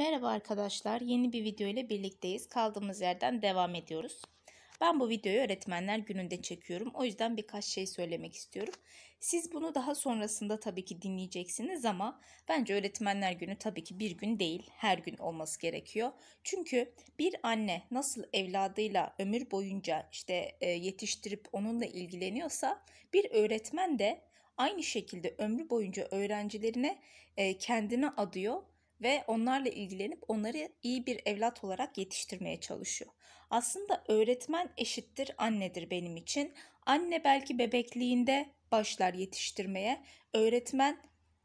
Merhaba arkadaşlar, yeni bir video ile birlikteyiz. Kaldığımız yerden devam ediyoruz. Ben bu videoyu öğretmenler gününde çekiyorum. O yüzden birkaç şey söylemek istiyorum. Siz bunu daha sonrasında tabii ki dinleyeceksiniz ama bence öğretmenler günü tabii ki bir gün değil, her gün olması gerekiyor. Çünkü bir anne nasıl evladıyla ömür boyunca işte e, yetiştirip onunla ilgileniyorsa bir öğretmen de aynı şekilde ömrü boyunca öğrencilerine e, kendine adıyor ve onlarla ilgilenip onları iyi bir evlat olarak yetiştirmeye çalışıyor. Aslında öğretmen eşittir annedir benim için. Anne belki bebekliğinde başlar yetiştirmeye, öğretmen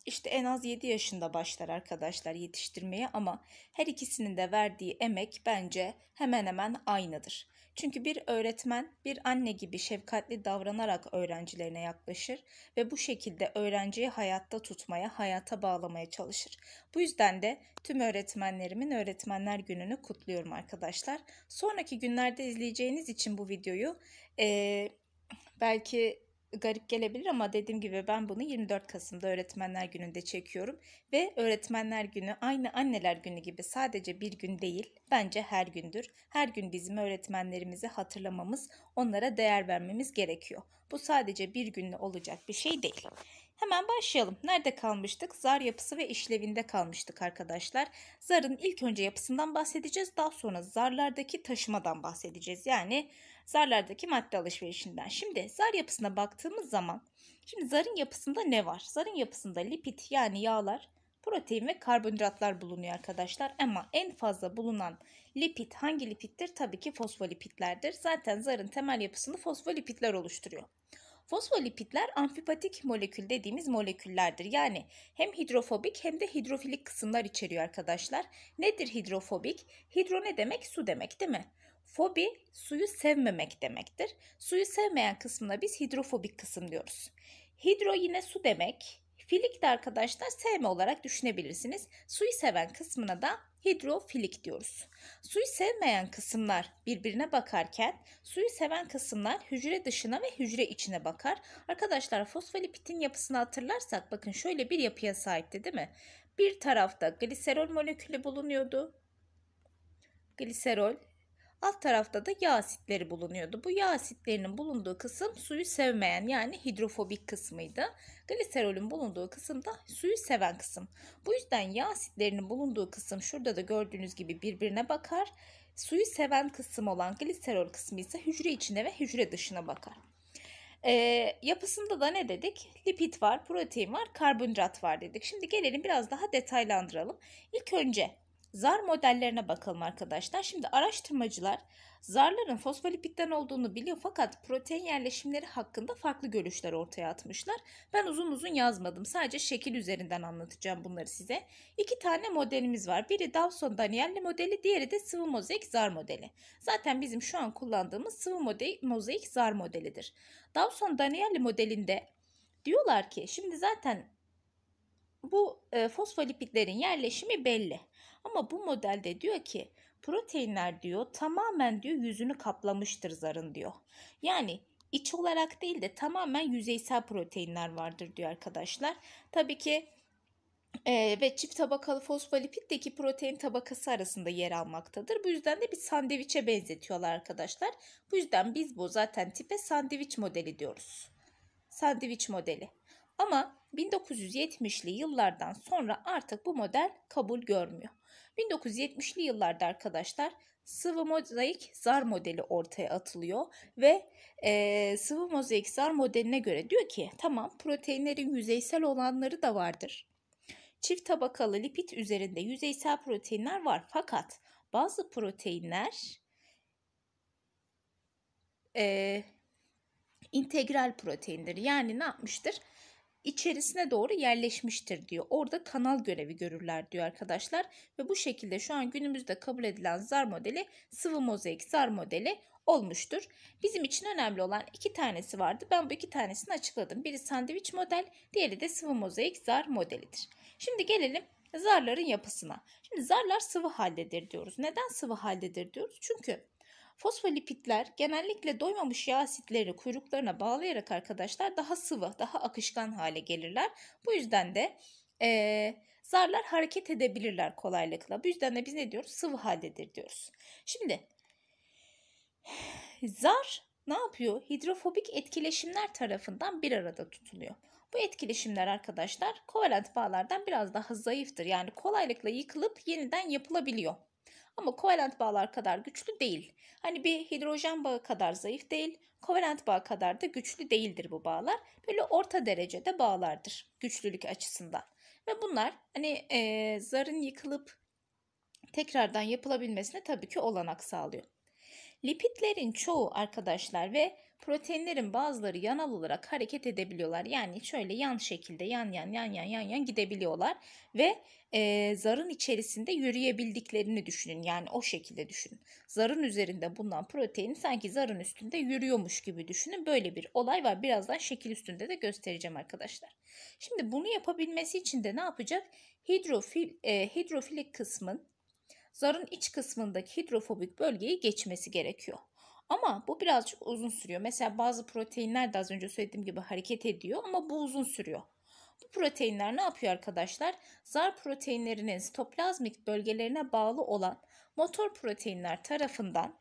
işte en az 7 yaşında başlar arkadaşlar yetiştirmeye ama her ikisinin de verdiği emek bence hemen hemen aynıdır. Çünkü bir öğretmen bir anne gibi şefkatli davranarak öğrencilerine yaklaşır ve bu şekilde öğrenciyi hayatta tutmaya, hayata bağlamaya çalışır. Bu yüzden de tüm öğretmenlerimin öğretmenler gününü kutluyorum arkadaşlar. Sonraki günlerde izleyeceğiniz için bu videoyu e, belki garip gelebilir ama dediğim gibi ben bunu 24 Kasım'da Öğretmenler Günü'nde çekiyorum ve Öğretmenler Günü aynı Anneler Günü gibi sadece bir gün değil, bence her gündür. Her gün bizim öğretmenlerimizi hatırlamamız, onlara değer vermemiz gerekiyor. Bu sadece bir günle olacak bir şey değil. Hemen başlayalım. Nerede kalmıştık? Zar yapısı ve işlevinde kalmıştık arkadaşlar. Zarın ilk önce yapısından bahsedeceğiz. Daha sonra zarlardaki taşımadan bahsedeceğiz. Yani zarlardaki madde alışverişinden. Şimdi zar yapısına baktığımız zaman şimdi zarın yapısında ne var? Zarın yapısında lipid yani yağlar, protein ve karbonhidratlar bulunuyor arkadaşlar. Ama en fazla bulunan lipid hangi lipittir? Tabii ki fosfolipitlerdir. Zaten zarın temel yapısını fosfolipitler oluşturuyor. Fosfolipitler amfipatik molekül dediğimiz moleküllerdir. Yani hem hidrofobik hem de hidrofilik kısımlar içeriyor arkadaşlar. Nedir hidrofobik? Hidro ne demek? Su demek değil mi? Fobi suyu sevmemek demektir. Suyu sevmeyen kısmına biz hidrofobik kısım diyoruz. Hidro yine su demek. Filik de arkadaşlar sevme olarak düşünebilirsiniz. Suyu seven kısmına da hidrofilik diyoruz. Suyu sevmeyen kısımlar birbirine bakarken suyu seven kısımlar hücre dışına ve hücre içine bakar. Arkadaşlar fosfolipitin yapısını hatırlarsak bakın şöyle bir yapıya sahipti değil mi? Bir tarafta gliserol molekülü bulunuyordu. Gliserol Alt tarafta da yağ asitleri bulunuyordu. Bu yağ asitlerinin bulunduğu kısım suyu sevmeyen yani hidrofobik kısmıydı. Gliserolün bulunduğu kısım da suyu seven kısım. Bu yüzden yağ asitlerinin bulunduğu kısım şurada da gördüğünüz gibi birbirine bakar. Suyu seven kısım olan gliserol kısmı ise hücre içine ve hücre dışına bakar. E, yapısında da ne dedik? Lipid var, protein var, karbonhidrat var dedik. Şimdi gelelim biraz daha detaylandıralım. İlk önce zar modellerine bakalım arkadaşlar. Şimdi araştırmacılar zarların fosfolipitten olduğunu biliyor fakat protein yerleşimleri hakkında farklı görüşler ortaya atmışlar. Ben uzun uzun yazmadım. Sadece şekil üzerinden anlatacağım bunları size. İki tane modelimiz var. Biri Dawson-Danielli modeli, diğeri de sıvı mozaik zar modeli. Zaten bizim şu an kullandığımız sıvı mozaik zar modelidir. Dawson-Danielli modelinde diyorlar ki şimdi zaten bu e, fosfolipidlerin yerleşimi belli. Ama bu modelde diyor ki proteinler diyor tamamen diyor yüzünü kaplamıştır zarın diyor. Yani iç olarak değil de tamamen yüzeysel proteinler vardır diyor arkadaşlar. Tabii ki e, ve çift tabakalı fosfolipiddeki protein tabakası arasında yer almaktadır. Bu yüzden de bir sandviçe benzetiyorlar arkadaşlar. Bu yüzden biz bu zaten tipe sandviç modeli diyoruz. Sandviç modeli. Ama 1970'li yıllardan sonra artık bu model kabul görmüyor. 1970'li yıllarda arkadaşlar sıvı mozaik zar modeli ortaya atılıyor ve e, sıvı mozaik zar modeline göre diyor ki tamam proteinlerin yüzeysel olanları da vardır. Çift tabakalı lipid üzerinde yüzeysel proteinler var fakat bazı proteinler e, integral proteindir. Yani ne yapmıştır? içerisine doğru yerleşmiştir diyor. Orada kanal görevi görürler diyor arkadaşlar. Ve bu şekilde şu an günümüzde kabul edilen zar modeli sıvı mozaik zar modeli olmuştur. Bizim için önemli olan iki tanesi vardı. Ben bu iki tanesini açıkladım. Biri sandviç model, diğeri de sıvı mozaik zar modelidir. Şimdi gelelim zarların yapısına. Şimdi zarlar sıvı haldedir diyoruz. Neden sıvı haldedir diyoruz? Çünkü Fosfolipitler genellikle doymamış yağ asitlerini kuyruklarına bağlayarak arkadaşlar daha sıvı, daha akışkan hale gelirler. Bu yüzden de e, zarlar hareket edebilirler kolaylıkla. Bu yüzden de biz ne diyoruz? Sıvı haldedir diyoruz. Şimdi zar ne yapıyor? Hidrofobik etkileşimler tarafından bir arada tutuluyor. Bu etkileşimler arkadaşlar kovalent bağlardan biraz daha zayıftır. Yani kolaylıkla yıkılıp yeniden yapılabiliyor. Ama kovalent bağlar kadar güçlü değil. Hani bir hidrojen bağı kadar zayıf değil, kovalent bağ kadar da güçlü değildir bu bağlar. Böyle orta derecede bağlardır güçlülük açısından. Ve bunlar hani e, zarın yıkılıp tekrardan yapılabilmesine tabii ki olanak sağlıyor. Lipitlerin çoğu arkadaşlar ve proteinlerin bazıları yanal olarak hareket edebiliyorlar. Yani şöyle yan şekilde yan yan yan yan yan yan gidebiliyorlar ve e, zarın içerisinde yürüyebildiklerini düşünün. Yani o şekilde düşünün. Zarın üzerinde bulunan protein sanki zarın üstünde yürüyormuş gibi düşünün. Böyle bir olay var. Birazdan şekil üstünde de göstereceğim arkadaşlar. Şimdi bunu yapabilmesi için de ne yapacak? Hidrofil, e, hidrofilik kısmın zarın iç kısmındaki hidrofobik bölgeyi geçmesi gerekiyor. Ama bu birazcık uzun sürüyor. Mesela bazı proteinler de az önce söylediğim gibi hareket ediyor ama bu uzun sürüyor. Bu proteinler ne yapıyor arkadaşlar? Zar proteinlerinin sitoplazmik bölgelerine bağlı olan motor proteinler tarafından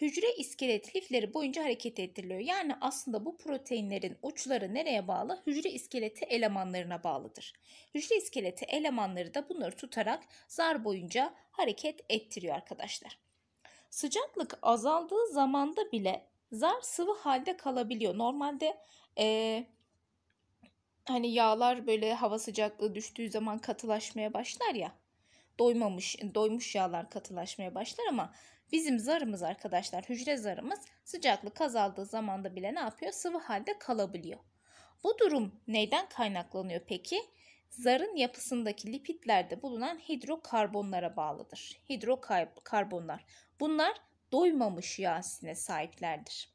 hücre iskelet lifleri boyunca hareket ettiriliyor. Yani aslında bu proteinlerin uçları nereye bağlı? Hücre iskeleti elemanlarına bağlıdır. Hücre iskeleti elemanları da bunları tutarak zar boyunca hareket ettiriyor arkadaşlar. Sıcaklık azaldığı zamanda bile zar sıvı halde kalabiliyor. Normalde e, hani yağlar böyle hava sıcaklığı düştüğü zaman katılaşmaya başlar ya. Doymamış, doymuş yağlar katılaşmaya başlar ama bizim zarımız arkadaşlar hücre zarımız sıcaklık azaldığı zamanda bile ne yapıyor? Sıvı halde kalabiliyor. Bu durum neyden kaynaklanıyor peki? zarın yapısındaki lipidlerde bulunan hidrokarbonlara bağlıdır. Hidrokarbonlar. Bunlar doymamış yağsine sahiplerdir.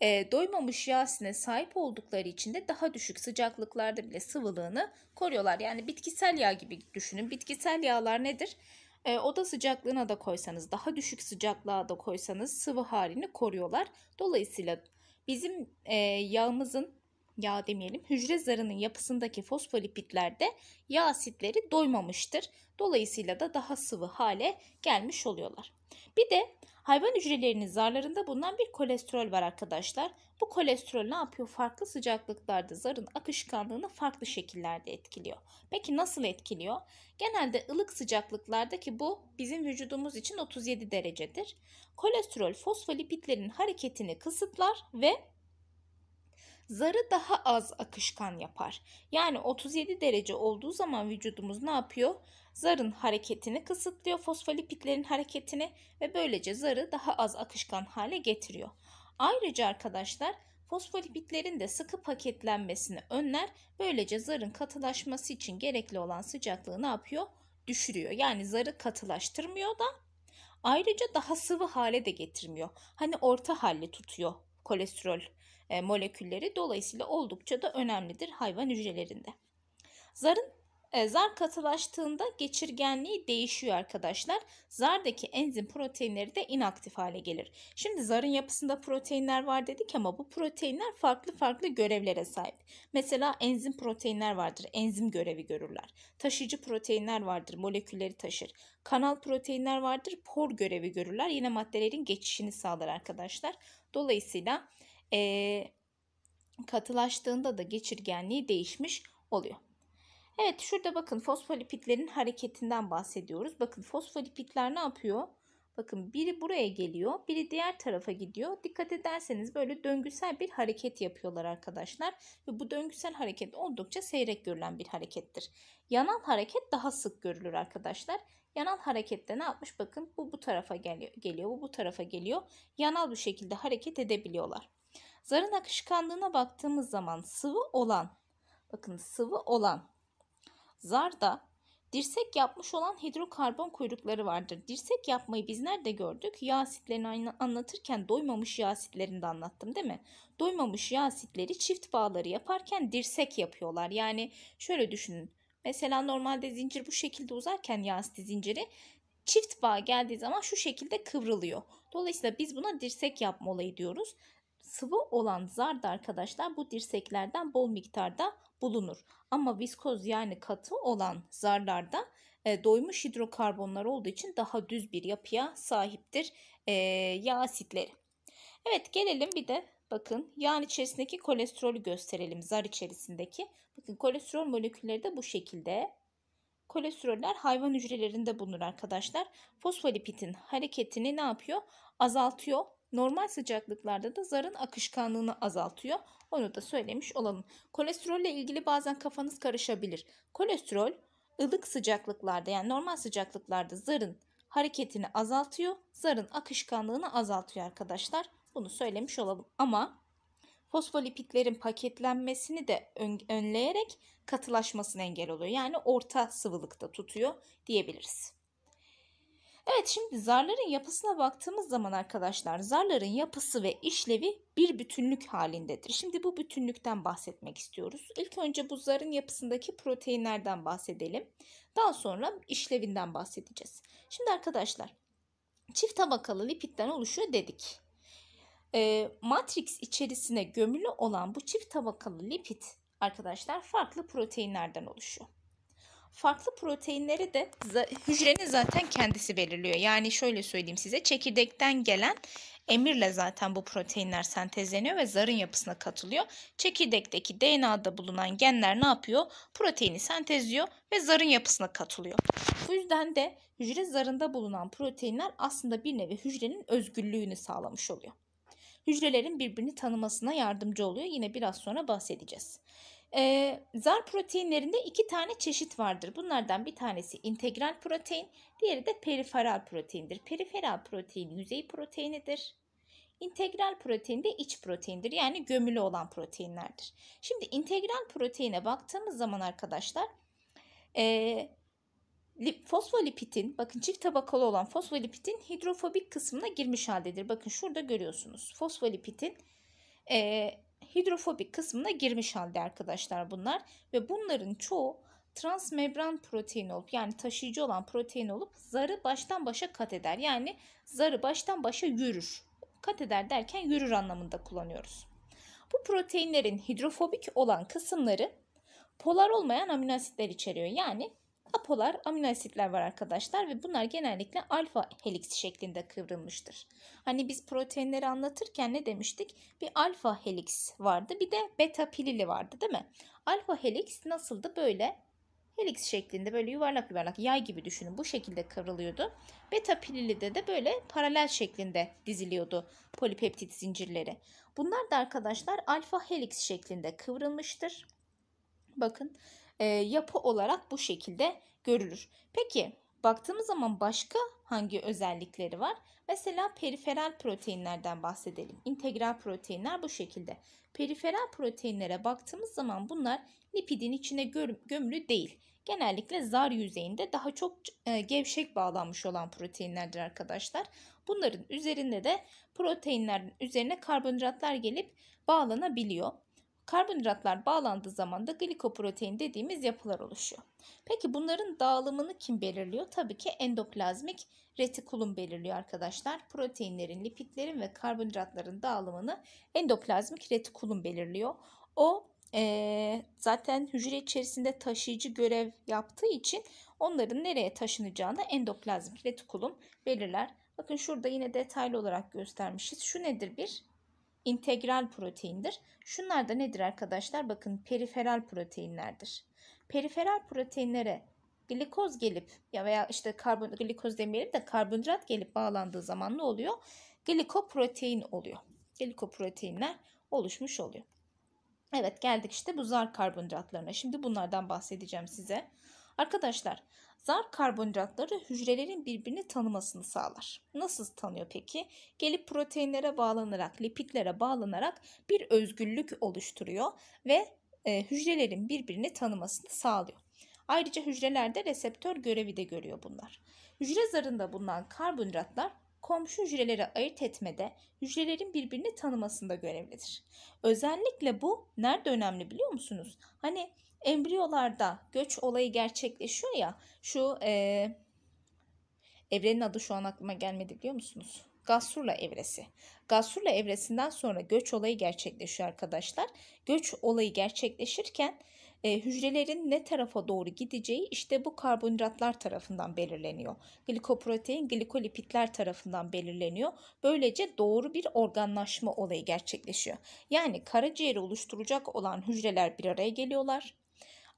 E, doymamış yağsine sahip oldukları için de daha düşük sıcaklıklarda bile sıvılığını koruyorlar. Yani bitkisel yağ gibi düşünün. Bitkisel yağlar nedir? E, oda sıcaklığına da koysanız, daha düşük sıcaklığa da koysanız sıvı halini koruyorlar. Dolayısıyla bizim e, yağımızın yağ demeyelim hücre zarının yapısındaki fosfolipitlerde yağ asitleri doymamıştır. Dolayısıyla da daha sıvı hale gelmiş oluyorlar. Bir de hayvan hücrelerinin zarlarında bulunan bir kolesterol var arkadaşlar. Bu kolesterol ne yapıyor? Farklı sıcaklıklarda zarın akışkanlığını farklı şekillerde etkiliyor. Peki nasıl etkiliyor? Genelde ılık sıcaklıklarda ki bu bizim vücudumuz için 37 derecedir. Kolesterol fosfolipitlerin hareketini kısıtlar ve zarı daha az akışkan yapar. Yani 37 derece olduğu zaman vücudumuz ne yapıyor? Zarın hareketini kısıtlıyor, fosfolipitlerin hareketini ve böylece zarı daha az akışkan hale getiriyor. Ayrıca arkadaşlar fosfolipitlerin de sıkı paketlenmesini önler. Böylece zarın katılaşması için gerekli olan sıcaklığı ne yapıyor? Düşürüyor. Yani zarı katılaştırmıyor da ayrıca daha sıvı hale de getirmiyor. Hani orta halli tutuyor kolesterol e, molekülleri dolayısıyla oldukça da önemlidir hayvan hücrelerinde. Zarın e, Zar katılaştığında geçirgenliği değişiyor arkadaşlar. Zardaki enzim proteinleri de inaktif hale gelir. Şimdi zarın yapısında proteinler var dedik ama bu proteinler farklı farklı görevlere sahip. Mesela enzim proteinler vardır. Enzim görevi görürler. Taşıcı proteinler vardır. Molekülleri taşır. Kanal proteinler vardır. Por görevi görürler. Yine maddelerin geçişini sağlar arkadaşlar. Dolayısıyla e, katılaştığında da geçirgenliği değişmiş oluyor. Evet şurada bakın fosfolipitlerin hareketinden bahsediyoruz. Bakın fosfolipitler ne yapıyor? Bakın biri buraya geliyor, biri diğer tarafa gidiyor. Dikkat ederseniz böyle döngüsel bir hareket yapıyorlar arkadaşlar. Ve bu döngüsel hareket oldukça seyrek görülen bir harekettir. Yanal hareket daha sık görülür arkadaşlar. Yanal harekette ne yapmış? Bakın bu bu tarafa geliyor, geliyor bu bu tarafa geliyor. Yanal bir şekilde hareket edebiliyorlar. Zarın akışkanlığına baktığımız zaman sıvı olan, bakın sıvı olan zarda dirsek yapmış olan hidrokarbon kuyrukları vardır. Dirsek yapmayı biz nerede gördük? Yağ asitlerini anlatırken doymamış yağ asitlerinde anlattım değil mi? Doymamış yağ asitleri çift bağları yaparken dirsek yapıyorlar. Yani şöyle düşünün. Mesela normalde zincir bu şekilde uzarken yağ asiti zinciri çift bağ geldiği zaman şu şekilde kıvrılıyor. Dolayısıyla biz buna dirsek yapma olayı diyoruz sıvı olan zar arkadaşlar bu dirseklerden bol miktarda bulunur. Ama viskoz yani katı olan zarlarda e, doymuş hidrokarbonlar olduğu için daha düz bir yapıya sahiptir e, yağ asitleri. Evet gelelim bir de bakın yağın içerisindeki kolesterolü gösterelim zar içerisindeki. Bakın kolesterol molekülleri de bu şekilde. Kolesteroller hayvan hücrelerinde bulunur arkadaşlar. Fosfolipitin hareketini ne yapıyor? Azaltıyor Normal sıcaklıklarda da zarın akışkanlığını azaltıyor. Onu da söylemiş olalım. Kolesterolle ilgili bazen kafanız karışabilir. Kolesterol ılık sıcaklıklarda yani normal sıcaklıklarda zarın hareketini azaltıyor. Zarın akışkanlığını azaltıyor arkadaşlar. Bunu söylemiş olalım. Ama fosfolipitlerin paketlenmesini de önleyerek katılaşmasını engel oluyor. Yani orta sıvılıkta tutuyor diyebiliriz. Evet şimdi zarların yapısına baktığımız zaman arkadaşlar zarların yapısı ve işlevi bir bütünlük halindedir. Şimdi bu bütünlükten bahsetmek istiyoruz. İlk önce bu zarın yapısındaki proteinlerden bahsedelim. Daha sonra işlevinden bahsedeceğiz. Şimdi arkadaşlar çift tabakalı lipitten oluşuyor dedik. E, matrix içerisine gömülü olan bu çift tabakalı lipid arkadaşlar farklı proteinlerden oluşuyor farklı proteinleri de hücrenin zaten kendisi belirliyor. Yani şöyle söyleyeyim size çekirdekten gelen emirle zaten bu proteinler sentezleniyor ve zarın yapısına katılıyor. Çekirdekteki DNA'da bulunan genler ne yapıyor? Proteini sentezliyor ve zarın yapısına katılıyor. Bu yüzden de hücre zarında bulunan proteinler aslında bir nevi hücrenin özgürlüğünü sağlamış oluyor. Hücrelerin birbirini tanımasına yardımcı oluyor. Yine biraz sonra bahsedeceğiz. E, zar proteinlerinde iki tane çeşit vardır. Bunlardan bir tanesi integral protein, diğeri de periferal proteindir. Periferal protein yüzey proteinidir. İntegral protein de iç proteindir. Yani gömülü olan proteinlerdir. Şimdi integral proteine baktığımız zaman arkadaşlar e, fosfolipitin bakın çift tabakalı olan fosfolipitin hidrofobik kısmına girmiş haldedir. Bakın şurada görüyorsunuz. Fosfolipitin e, hidrofobik kısmına girmiş halde arkadaşlar bunlar. Ve bunların çoğu transmembran protein olup yani taşıyıcı olan protein olup zarı baştan başa kat eder. Yani zarı baştan başa yürür. Kat eder derken yürür anlamında kullanıyoruz. Bu proteinlerin hidrofobik olan kısımları polar olmayan amino asitler içeriyor. Yani apolar amino asitler var arkadaşlar ve bunlar genellikle alfa helix şeklinde kıvrılmıştır. Hani biz proteinleri anlatırken ne demiştik? Bir alfa helix vardı bir de beta pilili vardı değil mi? Alfa helix nasıldı? Böyle helix şeklinde böyle yuvarlak yuvarlak yay gibi düşünün bu şekilde kıvrılıyordu. Beta pilili de de böyle paralel şeklinde diziliyordu polipeptit zincirleri. Bunlar da arkadaşlar alfa helix şeklinde kıvrılmıştır. Bakın e, yapı olarak bu şekilde görülür. Peki baktığımız zaman başka hangi özellikleri var? Mesela periferal proteinlerden bahsedelim. İntegral proteinler bu şekilde. Periferal proteinlere baktığımız zaman bunlar lipidin içine gömülü değil. Genellikle zar yüzeyinde daha çok e, gevşek bağlanmış olan proteinlerdir arkadaşlar. Bunların üzerinde de proteinlerin üzerine karbonhidratlar gelip bağlanabiliyor. Karbonhidratlar bağlandığı zaman da glikoprotein dediğimiz yapılar oluşuyor. Peki bunların dağılımını kim belirliyor? Tabii ki endoplazmik retikulum belirliyor arkadaşlar. Proteinlerin, lipitlerin ve karbonhidratların dağılımını endoplazmik retikulum belirliyor. O e, zaten hücre içerisinde taşıyıcı görev yaptığı için onların nereye taşınacağını endoplazmik retikulum belirler. Bakın şurada yine detaylı olarak göstermişiz. Şu nedir bir? integral proteindir. Şunlar da nedir arkadaşlar? Bakın periferal proteinlerdir. Periferal proteinlere glikoz gelip ya veya işte karbon glikoz demeyelim de karbonhidrat gelip bağlandığı zaman ne oluyor? Glikoprotein oluyor. Glikoproteinler oluşmuş oluyor. Evet geldik işte bu zar karbonhidratlarına. Şimdi bunlardan bahsedeceğim size. Arkadaşlar Zar karbonhidratları hücrelerin birbirini tanımasını sağlar. Nasıl tanıyor peki? Gelip proteinlere bağlanarak, lipidlere bağlanarak bir özgürlük oluşturuyor ve e, hücrelerin birbirini tanımasını sağlıyor. Ayrıca hücrelerde reseptör görevi de görüyor bunlar. Hücre zarında bulunan karbonhidratlar komşu hücreleri ayırt etmede, hücrelerin birbirini tanımasında görevlidir. Özellikle bu nerede önemli biliyor musunuz? Hani Embriyolarda göç olayı gerçekleşiyor ya şu e, evrenin adı şu an aklıma gelmedi biliyor musunuz? Gasurla evresi. Gasurla evresinden sonra göç olayı gerçekleşiyor arkadaşlar. Göç olayı gerçekleşirken e, hücrelerin ne tarafa doğru gideceği işte bu karbonhidratlar tarafından belirleniyor. Glikoprotein, glikolipitler tarafından belirleniyor. Böylece doğru bir organlaşma olayı gerçekleşiyor. Yani karaciğeri oluşturacak olan hücreler bir araya geliyorlar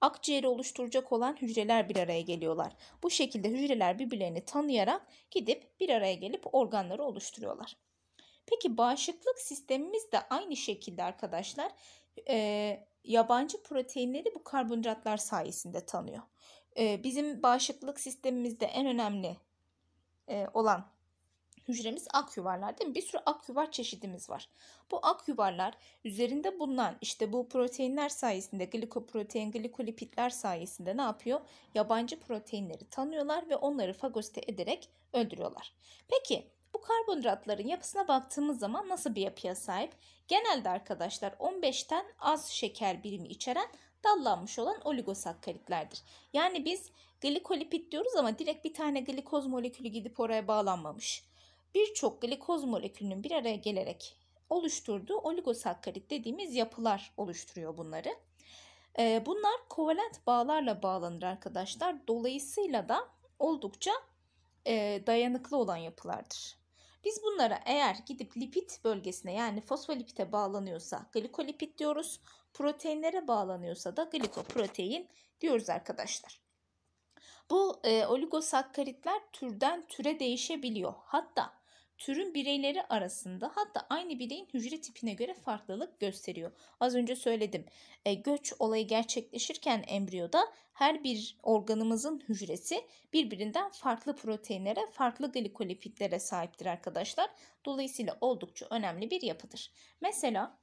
akciğeri oluşturacak olan hücreler bir araya geliyorlar. Bu şekilde hücreler birbirlerini tanıyarak gidip bir araya gelip organları oluşturuyorlar. Peki bağışıklık sistemimiz de aynı şekilde arkadaşlar e, yabancı proteinleri bu karbonhidratlar sayesinde tanıyor. E, bizim bağışıklık sistemimizde en önemli e, olan hücremiz ak yuvarlar değil mi? Bir sürü ak yuvar çeşidimiz var. Bu ak yuvarlar üzerinde bulunan işte bu proteinler sayesinde glikoprotein, glikolipitler sayesinde ne yapıyor? Yabancı proteinleri tanıyorlar ve onları fagosite ederek öldürüyorlar. Peki bu karbonhidratların yapısına baktığımız zaman nasıl bir yapıya sahip? Genelde arkadaşlar 15'ten az şeker birimi içeren dallanmış olan oligosakkaritlerdir. Yani biz glikolipit diyoruz ama direkt bir tane glikoz molekülü gidip oraya bağlanmamış birçok glikoz molekülünün bir araya gelerek oluşturduğu oligosakkarit dediğimiz yapılar oluşturuyor bunları. Ee, bunlar kovalent bağlarla bağlanır arkadaşlar. Dolayısıyla da oldukça e, dayanıklı olan yapılardır. Biz bunlara eğer gidip lipid bölgesine yani fosfolipite bağlanıyorsa glikolipid diyoruz. Proteinlere bağlanıyorsa da glikoprotein diyoruz arkadaşlar. Bu e, oligosakkaritler türden türe değişebiliyor. Hatta türün bireyleri arasında hatta aynı bireyin hücre tipine göre farklılık gösteriyor. Az önce söyledim. E, göç olayı gerçekleşirken embriyoda her bir organımızın hücresi birbirinden farklı proteinlere, farklı glikolipitlere sahiptir arkadaşlar. Dolayısıyla oldukça önemli bir yapıdır. Mesela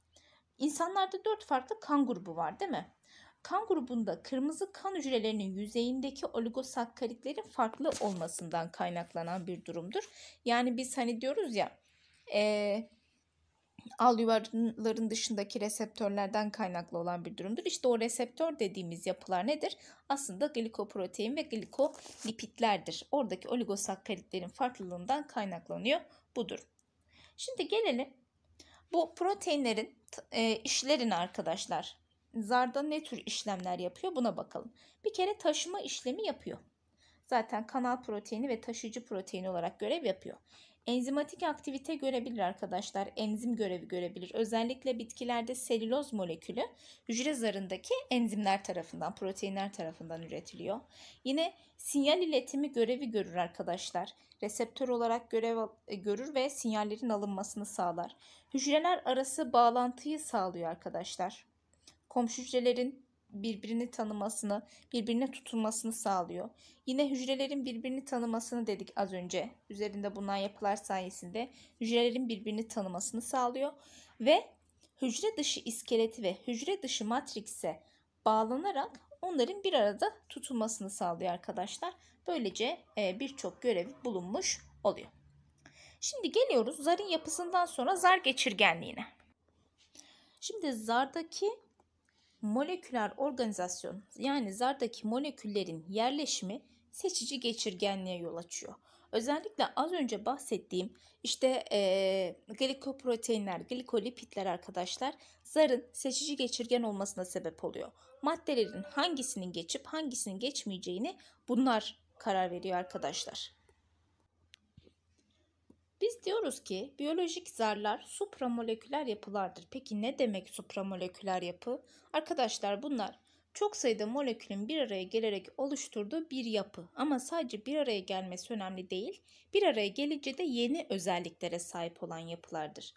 insanlarda 4 farklı kan grubu var değil mi? Kan grubunda kırmızı kan hücrelerinin yüzeyindeki oligosakkaritlerin farklı olmasından kaynaklanan bir durumdur. Yani biz hani diyoruz ya e, al yuvarların dışındaki reseptörlerden kaynaklı olan bir durumdur. İşte o reseptör dediğimiz yapılar nedir? Aslında glikoprotein ve glikolipitlerdir. Oradaki oligosakkaritlerin farklılığından kaynaklanıyor Budur. Şimdi gelelim bu proteinlerin e, işlerine arkadaşlar zarda ne tür işlemler yapıyor buna bakalım. Bir kere taşıma işlemi yapıyor. Zaten kanal proteini ve taşıyıcı proteini olarak görev yapıyor. Enzimatik aktivite görebilir arkadaşlar. Enzim görevi görebilir. Özellikle bitkilerde selüloz molekülü hücre zarındaki enzimler tarafından, proteinler tarafından üretiliyor. Yine sinyal iletimi görevi görür arkadaşlar. Reseptör olarak görev e, görür ve sinyallerin alınmasını sağlar. Hücreler arası bağlantıyı sağlıyor arkadaşlar komşu hücrelerin birbirini tanımasını, birbirine tutulmasını sağlıyor. Yine hücrelerin birbirini tanımasını dedik az önce. Üzerinde bulunan yapılar sayesinde hücrelerin birbirini tanımasını sağlıyor ve hücre dışı iskeleti ve hücre dışı matrikse bağlanarak onların bir arada tutulmasını sağlıyor arkadaşlar. Böylece e, birçok görev bulunmuş oluyor. Şimdi geliyoruz zarın yapısından sonra zar geçirgenliğine. Şimdi zardaki moleküler organizasyon yani zardaki moleküllerin yerleşimi seçici geçirgenliğe yol açıyor. Özellikle az önce bahsettiğim işte e, glikoproteinler, glikolipitler arkadaşlar zarın seçici geçirgen olmasına sebep oluyor. Maddelerin hangisinin geçip hangisinin geçmeyeceğini bunlar karar veriyor arkadaşlar. Biz diyoruz ki biyolojik zarlar supramoleküler yapılardır. Peki ne demek supramoleküler yapı? Arkadaşlar bunlar çok sayıda molekülün bir araya gelerek oluşturduğu bir yapı ama sadece bir araya gelmesi önemli değil, bir araya gelince de yeni özelliklere sahip olan yapılardır.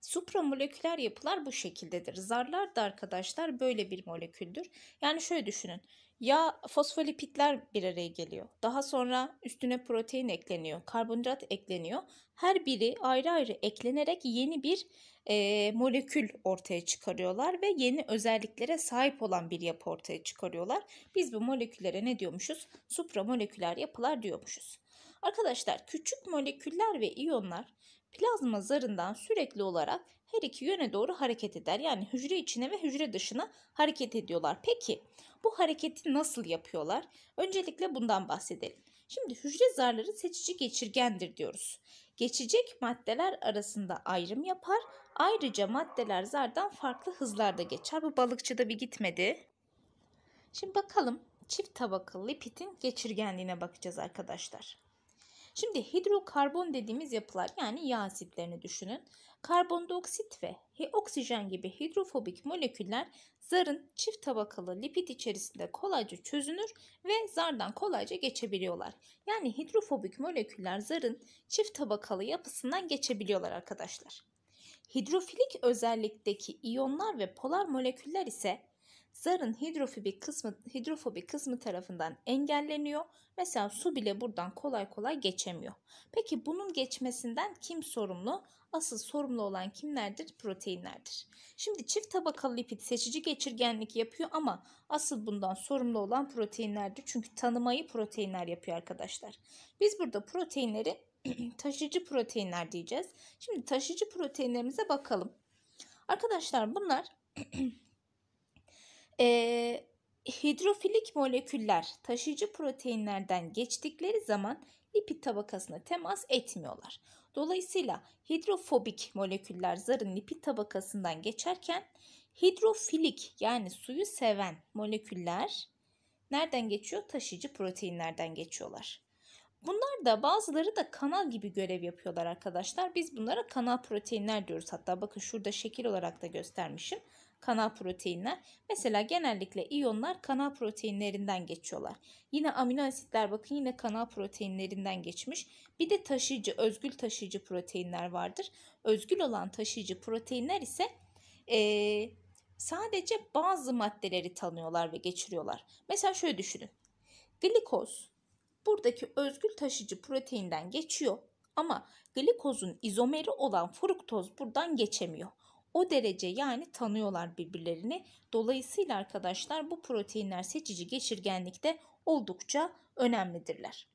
Supramoleküler yapılar bu şekildedir. Zarlar da arkadaşlar böyle bir moleküldür. Yani şöyle düşünün. Ya fosfolipitler bir araya geliyor. Daha sonra üstüne protein ekleniyor, karbonhidrat ekleniyor. Her biri ayrı ayrı eklenerek yeni bir e, molekül ortaya çıkarıyorlar ve yeni özelliklere sahip olan bir yapı ortaya çıkarıyorlar. Biz bu moleküllere ne diyormuşuz? Supramoleküler yapılar diyormuşuz. Arkadaşlar küçük moleküller ve iyonlar plazma zarından sürekli olarak her iki yöne doğru hareket eder. Yani hücre içine ve hücre dışına hareket ediyorlar. Peki bu hareketi nasıl yapıyorlar? Öncelikle bundan bahsedelim. Şimdi hücre zarları seçici geçirgendir diyoruz. Geçecek maddeler arasında ayrım yapar. Ayrıca maddeler zardan farklı hızlarda geçer. Bu balıkçıda bir gitmedi. Şimdi bakalım çift tabakalı lipidin geçirgenliğine bakacağız arkadaşlar. Şimdi hidrokarbon dediğimiz yapılar yani yağ asitlerini düşünün. Karbondioksit ve oksijen gibi hidrofobik moleküller zarın çift tabakalı lipid içerisinde kolayca çözünür ve zardan kolayca geçebiliyorlar. Yani hidrofobik moleküller zarın çift tabakalı yapısından geçebiliyorlar arkadaşlar. Hidrofilik özellikteki iyonlar ve polar moleküller ise zarın hidrofobik kısmı, hidrofobik kısmı tarafından engelleniyor. Mesela su bile buradan kolay kolay geçemiyor. Peki bunun geçmesinden kim sorumlu? Asıl sorumlu olan kimlerdir? Proteinlerdir. Şimdi çift tabakalı lipid seçici geçirgenlik yapıyor ama asıl bundan sorumlu olan proteinlerdir. Çünkü tanımayı proteinler yapıyor arkadaşlar. Biz burada proteinleri taşıcı proteinler diyeceğiz. Şimdi taşıcı proteinlerimize bakalım. Arkadaşlar bunlar e, hidrofilik moleküller taşıyıcı proteinlerden geçtikleri zaman lipid tabakasına temas etmiyorlar. Dolayısıyla hidrofobik moleküller zarın lipid tabakasından geçerken hidrofilik yani suyu seven moleküller nereden geçiyor? Taşıyıcı proteinlerden geçiyorlar. Bunlar da bazıları da kanal gibi görev yapıyorlar arkadaşlar. Biz bunlara kanal proteinler diyoruz. Hatta bakın şurada şekil olarak da göstermişim kanal proteinler. Mesela genellikle iyonlar kanal proteinlerinden geçiyorlar. Yine amino asitler bakın yine kanal proteinlerinden geçmiş. Bir de taşıyıcı, özgül taşıyıcı proteinler vardır. Özgül olan taşıyıcı proteinler ise ee, sadece bazı maddeleri tanıyorlar ve geçiriyorlar. Mesela şöyle düşünün. Glikoz buradaki özgül taşıyıcı proteinden geçiyor ama glikozun izomeri olan fruktoz buradan geçemiyor. O derece yani tanıyorlar birbirlerini. Dolayısıyla arkadaşlar bu proteinler seçici geçirgenlikte oldukça önemlidirler.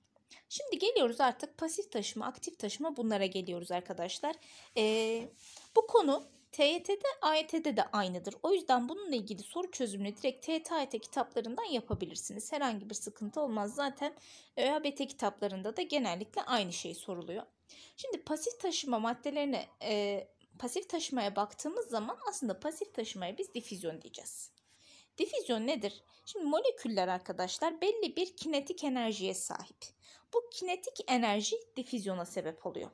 Şimdi geliyoruz artık pasif taşıma, aktif taşıma bunlara geliyoruz arkadaşlar. Ee, bu konu TYT'de, AYT'de de aynıdır. O yüzden bununla ilgili soru çözümünü direkt TYT, AYT kitaplarından yapabilirsiniz. Herhangi bir sıkıntı olmaz. Zaten ÖABT kitaplarında da genellikle aynı şey soruluyor. Şimdi pasif taşıma maddelerine e, pasif taşımaya baktığımız zaman aslında pasif taşımaya biz difüzyon diyeceğiz. Difüzyon nedir? Şimdi moleküller arkadaşlar belli bir kinetik enerjiye sahip. Bu kinetik enerji difüzyona sebep oluyor.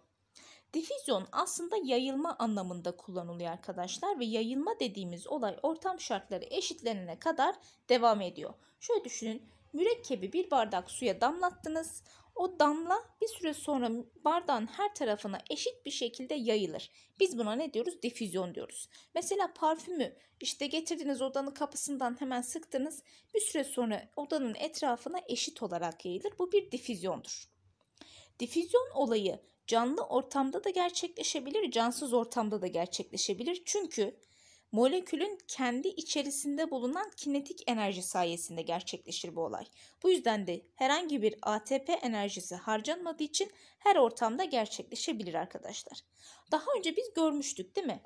Difüzyon aslında yayılma anlamında kullanılıyor arkadaşlar ve yayılma dediğimiz olay ortam şartları eşitlenene kadar devam ediyor. Şöyle düşünün mürekkebi bir bardak suya damlattınız. O damla bir süre sonra bardağın her tarafına eşit bir şekilde yayılır. Biz buna ne diyoruz? Difüzyon diyoruz. Mesela parfümü işte getirdiğiniz odanın kapısından hemen sıktınız. Bir süre sonra odanın etrafına eşit olarak yayılır. Bu bir difüzyondur. Difüzyon olayı canlı ortamda da gerçekleşebilir, cansız ortamda da gerçekleşebilir. Çünkü molekülün kendi içerisinde bulunan kinetik enerji sayesinde gerçekleşir bu olay. Bu yüzden de herhangi bir ATP enerjisi harcanmadığı için her ortamda gerçekleşebilir arkadaşlar. Daha önce biz görmüştük değil mi?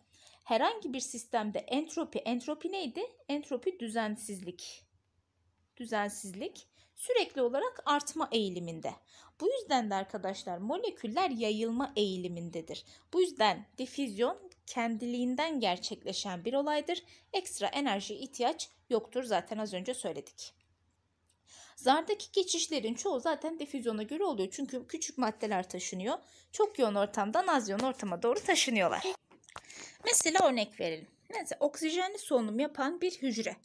Herhangi bir sistemde entropi, entropi neydi? Entropi düzensizlik. Düzensizlik sürekli olarak artma eğiliminde. Bu yüzden de arkadaşlar moleküller yayılma eğilimindedir. Bu yüzden difüzyon kendiliğinden gerçekleşen bir olaydır. Ekstra enerji ihtiyaç yoktur zaten az önce söyledik. Zardaki geçişlerin çoğu zaten difüzyona göre oluyor. Çünkü küçük maddeler taşınıyor. Çok yoğun ortamdan az yoğun ortama doğru taşınıyorlar. Mesela örnek verelim. Mesela oksijenli solunum yapan bir hücre.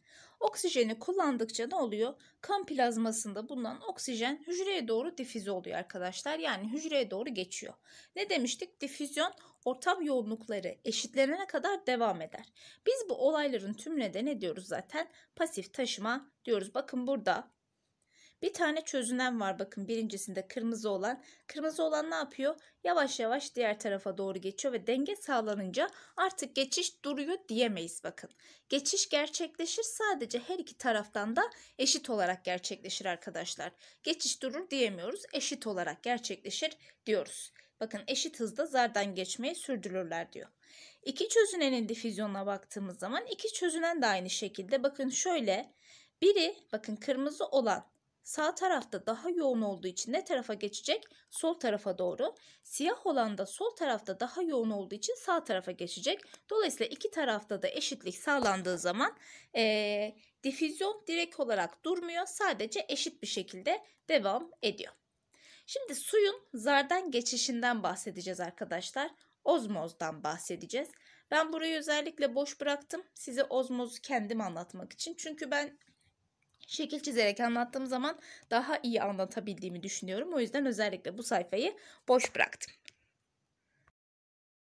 Oksijeni kullandıkça ne oluyor? Kan plazmasında bulunan oksijen hücreye doğru difüze oluyor arkadaşlar. Yani hücreye doğru geçiyor. Ne demiştik? Difüzyon ortam yoğunlukları eşitlenene kadar devam eder. Biz bu olayların tüm nedeni diyoruz zaten? Pasif taşıma diyoruz. Bakın burada bir tane çözünen var bakın birincisinde kırmızı olan. Kırmızı olan ne yapıyor? Yavaş yavaş diğer tarafa doğru geçiyor ve denge sağlanınca artık geçiş duruyor diyemeyiz bakın. Geçiş gerçekleşir sadece her iki taraftan da eşit olarak gerçekleşir arkadaşlar. Geçiş durur diyemiyoruz eşit olarak gerçekleşir diyoruz. Bakın eşit hızda zardan geçmeyi sürdürürler diyor. İki çözünenin difüzyonuna baktığımız zaman iki çözünen de aynı şekilde. Bakın şöyle biri bakın kırmızı olan sağ tarafta daha yoğun olduğu için ne tarafa geçecek? Sol tarafa doğru. Siyah olan da sol tarafta daha yoğun olduğu için sağ tarafa geçecek. Dolayısıyla iki tarafta da eşitlik sağlandığı zaman ee, difüzyon direkt olarak durmuyor. Sadece eşit bir şekilde devam ediyor. Şimdi suyun zardan geçişinden bahsedeceğiz arkadaşlar. Ozmozdan bahsedeceğiz. Ben burayı özellikle boş bıraktım. Size ozmozu kendim anlatmak için. Çünkü ben şekil çizerek anlattığım zaman daha iyi anlatabildiğimi düşünüyorum. O yüzden özellikle bu sayfayı boş bıraktım.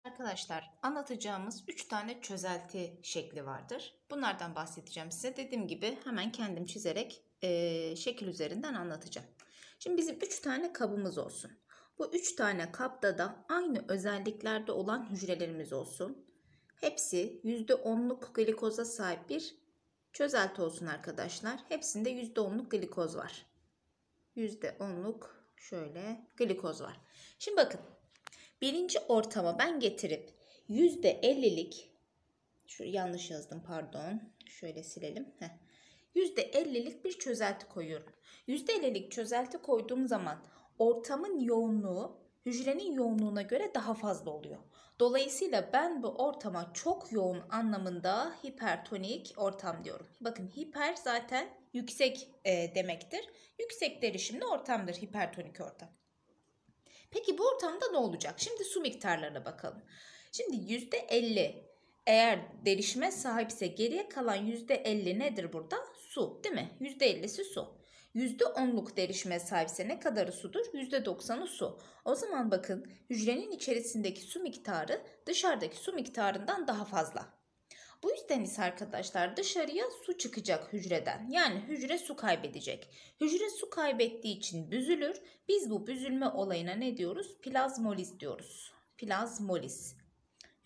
Arkadaşlar anlatacağımız 3 tane çözelti şekli vardır. Bunlardan bahsedeceğim size. Dediğim gibi hemen kendim çizerek e, şekil üzerinden anlatacağım. Şimdi bizim 3 tane kabımız olsun. Bu 3 tane kapta da aynı özelliklerde olan hücrelerimiz olsun. Hepsi %10'luk glikoza sahip bir çözelti olsun arkadaşlar. Hepsinde %10'luk glikoz var. %10'luk şöyle glikoz var. Şimdi bakın birinci ortama ben getirip %50'lik şu yanlış yazdım pardon şöyle silelim. Heh. %50'lik bir çözelti koyuyorum. %50'lik çözelti koyduğum zaman ortamın yoğunluğu hücrenin yoğunluğuna göre daha fazla oluyor. Dolayısıyla ben bu ortama çok yoğun anlamında hipertonik ortam diyorum. Bakın hiper zaten yüksek e, demektir. Yüksek derişimli ortamdır hipertonik ortam. Peki bu ortamda ne olacak? Şimdi su miktarlarına bakalım. Şimdi %50 eğer derişime sahipse geriye kalan %50 nedir burada? su değil mi? %50'si su. %10'luk derişime sahipse ne kadarı sudur? %90'ı su. O zaman bakın hücrenin içerisindeki su miktarı dışarıdaki su miktarından daha fazla. Bu yüzden ise arkadaşlar dışarıya su çıkacak hücreden. Yani hücre su kaybedecek. Hücre su kaybettiği için büzülür. Biz bu büzülme olayına ne diyoruz? Plazmoliz diyoruz. Plazmoliz.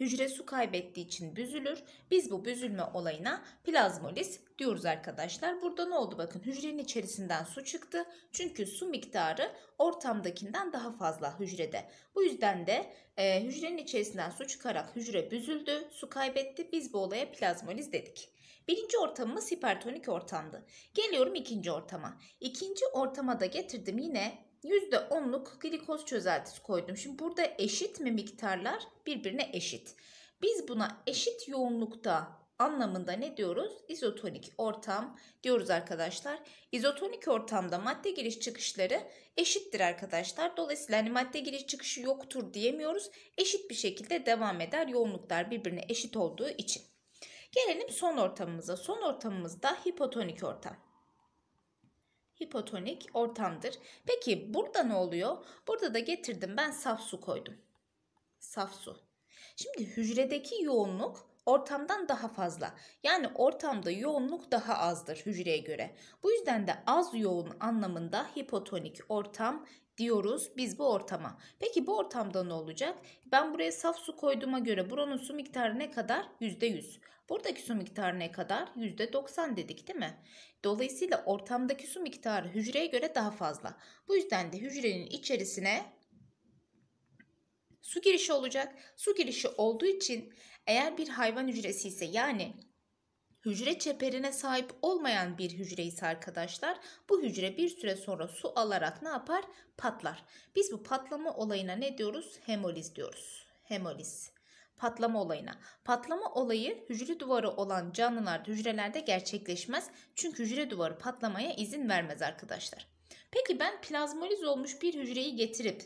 Hücre su kaybettiği için büzülür. Biz bu büzülme olayına plazmoliz diyoruz arkadaşlar. Burada ne oldu bakın hücrenin içerisinden su çıktı. Çünkü su miktarı ortamdakinden daha fazla hücrede. Bu yüzden de e, hücrenin içerisinden su çıkarak hücre büzüldü, su kaybetti. Biz bu olaya plazmoliz dedik. Birinci ortamımız hipertonik ortamdı. Geliyorum ikinci ortama. İkinci ortama da getirdim yine %10'luk glikoz çözeltisi koydum. Şimdi burada eşit mi miktarlar? Birbirine eşit. Biz buna eşit yoğunlukta anlamında ne diyoruz? İzotonik ortam diyoruz arkadaşlar. İzotonik ortamda madde giriş çıkışları eşittir arkadaşlar. Dolayısıyla hani madde giriş çıkışı yoktur diyemiyoruz. Eşit bir şekilde devam eder yoğunluklar birbirine eşit olduğu için. Gelelim son ortamımıza. Son ortamımız da hipotonik ortam hipotonik ortamdır. Peki burada ne oluyor? Burada da getirdim ben saf su koydum. Saf su. Şimdi hücredeki yoğunluk ortamdan daha fazla. Yani ortamda yoğunluk daha azdır hücreye göre. Bu yüzden de az yoğun anlamında hipotonik ortam diyoruz biz bu ortama. Peki bu ortamda ne olacak? Ben buraya saf su koyduğuma göre buranın su miktarı ne kadar? %100. Buradaki su miktarı ne kadar? %90 dedik değil mi? Dolayısıyla ortamdaki su miktarı hücreye göre daha fazla. Bu yüzden de hücrenin içerisine su girişi olacak. Su girişi olduğu için eğer bir hayvan hücresi ise yani hücre çeperine sahip olmayan bir hücre ise arkadaşlar bu hücre bir süre sonra su alarak ne yapar? Patlar. Biz bu patlama olayına ne diyoruz? Hemoliz diyoruz. Hemoliz patlama olayına. Patlama olayı hücre duvarı olan canlılarda hücrelerde gerçekleşmez. Çünkü hücre duvarı patlamaya izin vermez arkadaşlar. Peki ben plazmoliz olmuş bir hücreyi getirip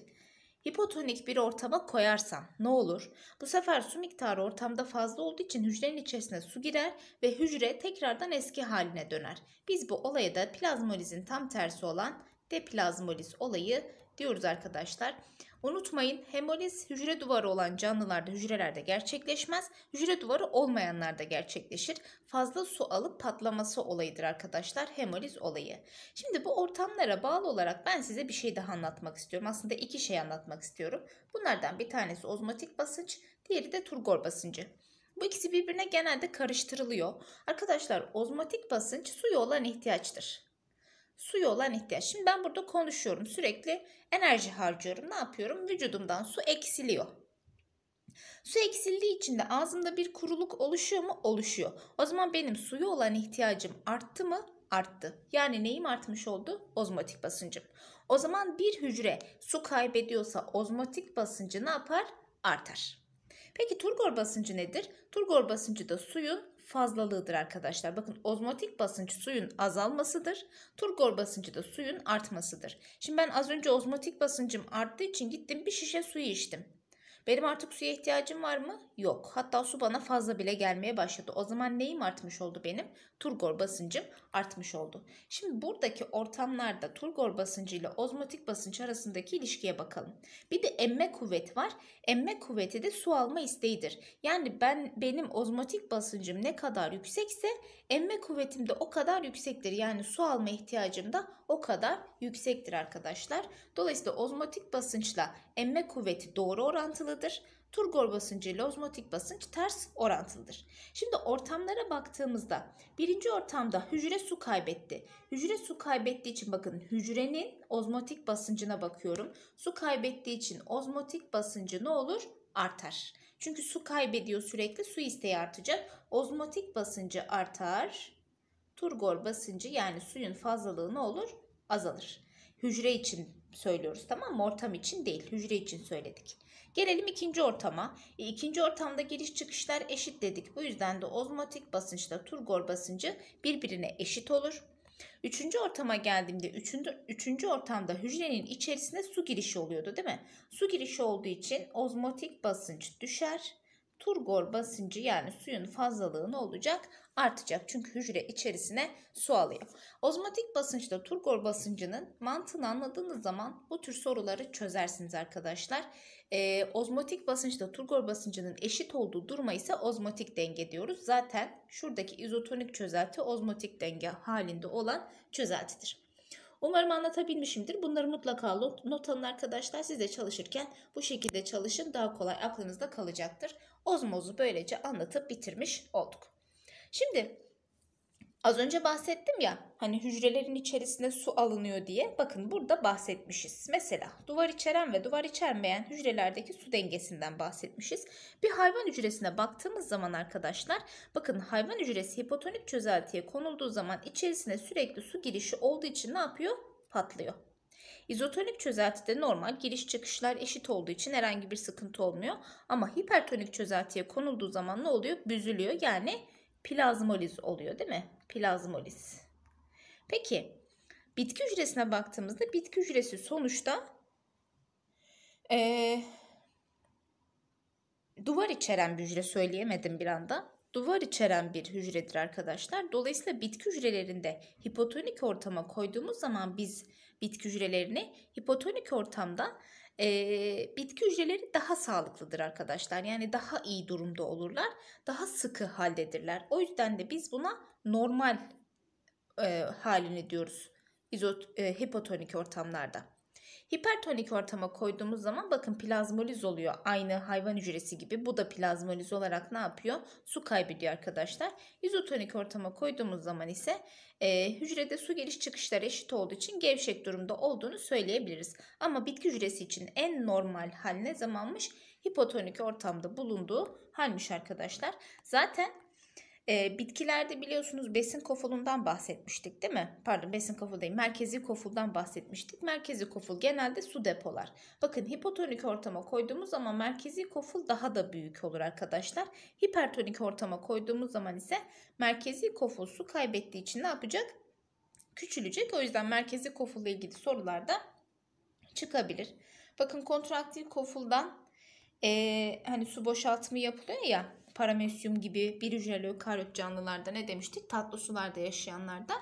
hipotonik bir ortama koyarsam ne olur? Bu sefer su miktarı ortamda fazla olduğu için hücrenin içerisine su girer ve hücre tekrardan eski haline döner. Biz bu olaya da plazmolizin tam tersi olan deplazmoliz olayı diyoruz arkadaşlar. Unutmayın hemoliz hücre duvarı olan canlılarda hücrelerde gerçekleşmez. Hücre duvarı olmayanlarda gerçekleşir. Fazla su alıp patlaması olayıdır arkadaşlar hemoliz olayı. Şimdi bu ortamlara bağlı olarak ben size bir şey daha anlatmak istiyorum. Aslında iki şey anlatmak istiyorum. Bunlardan bir tanesi ozmotik basınç, diğeri de turgor basıncı. Bu ikisi birbirine genelde karıştırılıyor. Arkadaşlar ozmotik basınç suya olan ihtiyaçtır suya olan ihtiyaç. Şimdi ben burada konuşuyorum sürekli enerji harcıyorum. Ne yapıyorum? Vücudumdan su eksiliyor. Su eksildiği için de ağzımda bir kuruluk oluşuyor mu? Oluşuyor. O zaman benim suya olan ihtiyacım arttı mı? Arttı. Yani neyim artmış oldu? Ozmotik basıncım. O zaman bir hücre su kaybediyorsa ozmotik basıncı ne yapar? Artar. Peki turgor basıncı nedir? Turgor basıncı da suyun fazlalığıdır arkadaşlar. Bakın ozmotik basınç suyun azalmasıdır. Turgor basıncı da suyun artmasıdır. Şimdi ben az önce ozmotik basıncım arttığı için gittim bir şişe suyu içtim. Benim artık suya ihtiyacım var mı? yok. Hatta su bana fazla bile gelmeye başladı. O zaman neyim artmış oldu benim? Turgor basıncım artmış oldu. Şimdi buradaki ortamlarda turgor basıncı ile ozmotik basınç arasındaki ilişkiye bakalım. Bir de emme kuvveti var. Emme kuvveti de su alma isteğidir. Yani ben benim ozmotik basıncım ne kadar yüksekse emme kuvvetim de o kadar yüksektir. Yani su alma ihtiyacım da o kadar yüksektir arkadaşlar. Dolayısıyla ozmotik basınçla emme kuvveti doğru orantılıdır. Turgor basıncı ile ozmotik basınç ters orantılıdır. Şimdi ortamlara baktığımızda birinci ortamda hücre su kaybetti. Hücre su kaybettiği için bakın hücrenin ozmotik basıncına bakıyorum. Su kaybettiği için ozmotik basıncı ne olur? Artar. Çünkü su kaybediyor sürekli su isteği artacak. Ozmotik basıncı artar. Turgor basıncı yani suyun fazlalığı ne olur? Azalır. Hücre için söylüyoruz tamam mı? Ortam için değil, hücre için söyledik. Gelelim ikinci ortama. E, ikinci ortamda giriş çıkışlar eşit dedik. Bu yüzden de ozmotik basınçla turgor basıncı birbirine eşit olur. Üçüncü ortama geldiğimde üçüncü, üçüncü ortamda hücrenin içerisinde su girişi oluyordu değil mi? Su girişi olduğu için ozmotik basınç düşer turgor basıncı yani suyun fazlalığı ne olacak? Artacak çünkü hücre içerisine su alıyor. Ozmotik basınçta turgor basıncının mantığını anladığınız zaman bu tür soruları çözersiniz arkadaşlar. Ee, ozmotik basınçta turgor basıncının eşit olduğu duruma ise ozmotik denge diyoruz. Zaten şuradaki izotonik çözelti ozmotik denge halinde olan çözeltidir. Umarım anlatabilmişimdir. Bunları mutlaka not alın arkadaşlar. Siz de çalışırken bu şekilde çalışın. Daha kolay aklınızda kalacaktır. Ozmozu böylece anlatıp bitirmiş olduk. Şimdi az önce bahsettim ya hani hücrelerin içerisinde su alınıyor diye bakın burada bahsetmişiz. Mesela duvar içeren ve duvar içermeyen hücrelerdeki su dengesinden bahsetmişiz. Bir hayvan hücresine baktığımız zaman arkadaşlar bakın hayvan hücresi hipotonik çözeltiye konulduğu zaman içerisine sürekli su girişi olduğu için ne yapıyor? Patlıyor. İzotonik çözeltide normal giriş çıkışlar eşit olduğu için herhangi bir sıkıntı olmuyor. Ama hipertonik çözeltiye konulduğu zaman ne oluyor? Büzülüyor yani plazmoliz oluyor değil mi? Plazmoliz. Peki bitki hücresine baktığımızda bitki hücresi sonuçta ee, duvar içeren bir hücre söyleyemedim bir anda duvar içeren bir hücredir arkadaşlar. Dolayısıyla bitki hücrelerinde hipotonik ortama koyduğumuz zaman biz bitki hücrelerini hipotonik ortamda e, bitki hücreleri daha sağlıklıdır arkadaşlar. Yani daha iyi durumda olurlar. Daha sıkı haldedirler. O yüzden de biz buna normal e, halini diyoruz. İzot, e, hipotonik ortamlarda. Hipertonik ortama koyduğumuz zaman bakın plazmoliz oluyor. Aynı hayvan hücresi gibi bu da plazmoliz olarak ne yapıyor? Su kaybediyor arkadaşlar. İzotonik ortama koyduğumuz zaman ise e, hücrede su geliş çıkışları eşit olduğu için gevşek durumda olduğunu söyleyebiliriz. Ama bitki hücresi için en normal hal ne zamanmış? Hipotonik ortamda bulunduğu halmiş arkadaşlar. Zaten e, bitkilerde biliyorsunuz besin kofulundan bahsetmiştik değil mi? Pardon besin koful değil merkezi kofuldan bahsetmiştik. Merkezi koful genelde su depolar. Bakın hipotonik ortama koyduğumuz zaman merkezi koful daha da büyük olur arkadaşlar. Hipertonik ortama koyduğumuz zaman ise merkezi koful su kaybettiği için ne yapacak? Küçülecek. O yüzden merkezi kofulla ilgili sorularda çıkabilir. Bakın kontraktil kofuldan e, hani su boşaltımı yapılıyor ya paramesyum gibi bir hücreli ökaryot canlılarda ne demiştik? Tatlı sularda yaşayanlarda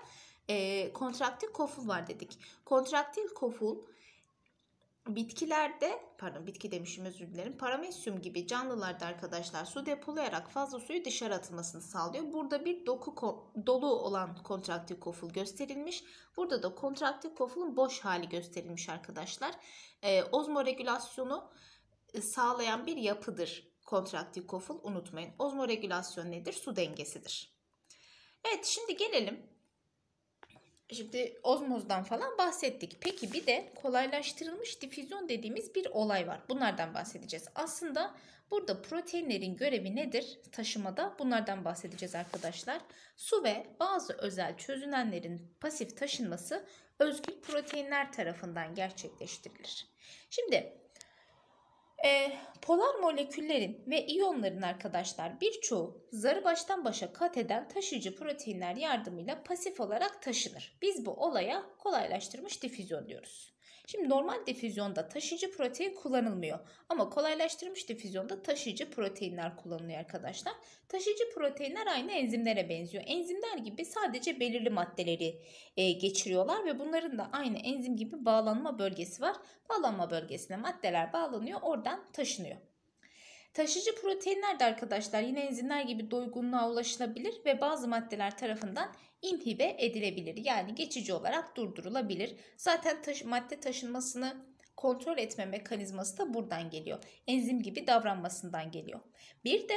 e, kontraktil koful var dedik. Kontraktil koful bitkilerde pardon bitki demişim özür dilerim paramesyum gibi canlılarda arkadaşlar su depolayarak fazla suyu dışarı atılmasını sağlıyor. Burada bir doku dolu olan kontraktif koful gösterilmiş. Burada da kontraktif kofulun boş hali gösterilmiş arkadaşlar. E, ozmoregülasyonu ıı, sağlayan bir yapıdır kontraktil koful unutmayın. Ozmoregülasyon nedir? Su dengesidir. Evet şimdi gelelim. Şimdi ozmozdan falan bahsettik. Peki bir de kolaylaştırılmış difüzyon dediğimiz bir olay var. Bunlardan bahsedeceğiz. Aslında burada proteinlerin görevi nedir? Taşımada bunlardan bahsedeceğiz arkadaşlar. Su ve bazı özel çözünenlerin pasif taşınması özgül proteinler tarafından gerçekleştirilir. Şimdi e, polar moleküllerin ve iyonların arkadaşlar birçoğu zarı baştan başa kat eden taşıyıcı proteinler yardımıyla pasif olarak taşınır. Biz bu olaya kolaylaştırmış difüzyon diyoruz. Şimdi normal difüzyonda taşıyıcı protein kullanılmıyor. Ama kolaylaştırılmış difüzyonda taşıyıcı proteinler kullanılıyor arkadaşlar. Taşıyıcı proteinler aynı enzimlere benziyor. Enzimler gibi sadece belirli maddeleri e, geçiriyorlar ve bunların da aynı enzim gibi bağlanma bölgesi var. Bağlanma bölgesine maddeler bağlanıyor oradan taşınıyor. Taşıcı proteinler de arkadaşlar yine enzimler gibi doygunluğa ulaşılabilir ve bazı maddeler tarafından inhibe edilebilir. Yani geçici olarak durdurulabilir. Zaten taş, madde taşınmasını kontrol etme mekanizması da buradan geliyor. Enzim gibi davranmasından geliyor. Bir de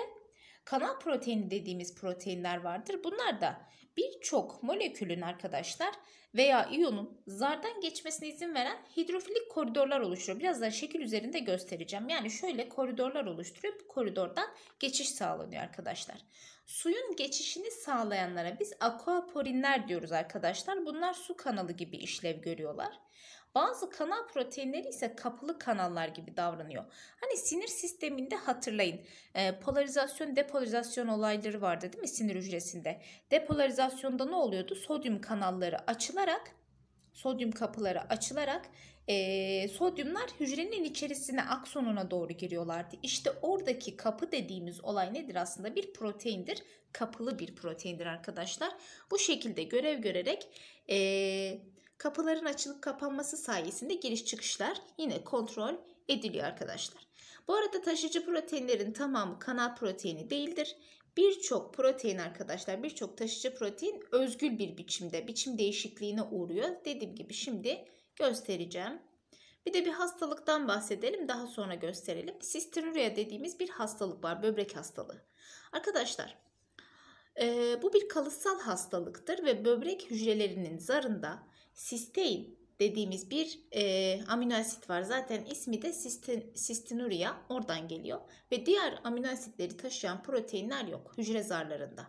kanal proteini dediğimiz proteinler vardır. Bunlar da birçok molekülün arkadaşlar veya iyonun zardan geçmesine izin veren hidrofilik koridorlar oluşturuyor. Birazdan şekil üzerinde göstereceğim. Yani şöyle koridorlar oluşturup koridordan geçiş sağlanıyor arkadaşlar. Suyun geçişini sağlayanlara biz aquaporinler diyoruz arkadaşlar. Bunlar su kanalı gibi işlev görüyorlar. Bazı kanal proteinleri ise kapalı kanallar gibi davranıyor. Hani sinir sisteminde hatırlayın ee, polarizasyon depolarizasyon olayları vardı değil mi sinir hücresinde? Depolarizasyonda ne oluyordu? Sodyum kanalları açılarak sodyum kapıları açılarak e, sodyumlar hücrenin içerisine aksonuna doğru giriyorlardı. İşte oradaki kapı dediğimiz olay nedir aslında? Bir proteindir. Kapılı bir proteindir arkadaşlar. Bu şekilde görev görerek e, kapıların açılıp kapanması sayesinde giriş çıkışlar yine kontrol ediliyor arkadaşlar. Bu arada taşıcı proteinlerin tamamı kanal proteini değildir birçok protein arkadaşlar birçok taşıcı protein özgül bir biçimde biçim değişikliğine uğruyor. Dediğim gibi şimdi göstereceğim. Bir de bir hastalıktan bahsedelim daha sonra gösterelim. Sistiruria dediğimiz bir hastalık var böbrek hastalığı. Arkadaşlar e, bu bir kalıtsal hastalıktır ve böbrek hücrelerinin zarında sistein dediğimiz bir e, amino asit var. Zaten ismi de sistin, sistinuria oradan geliyor. Ve diğer amino asitleri taşıyan proteinler yok hücre zarlarında.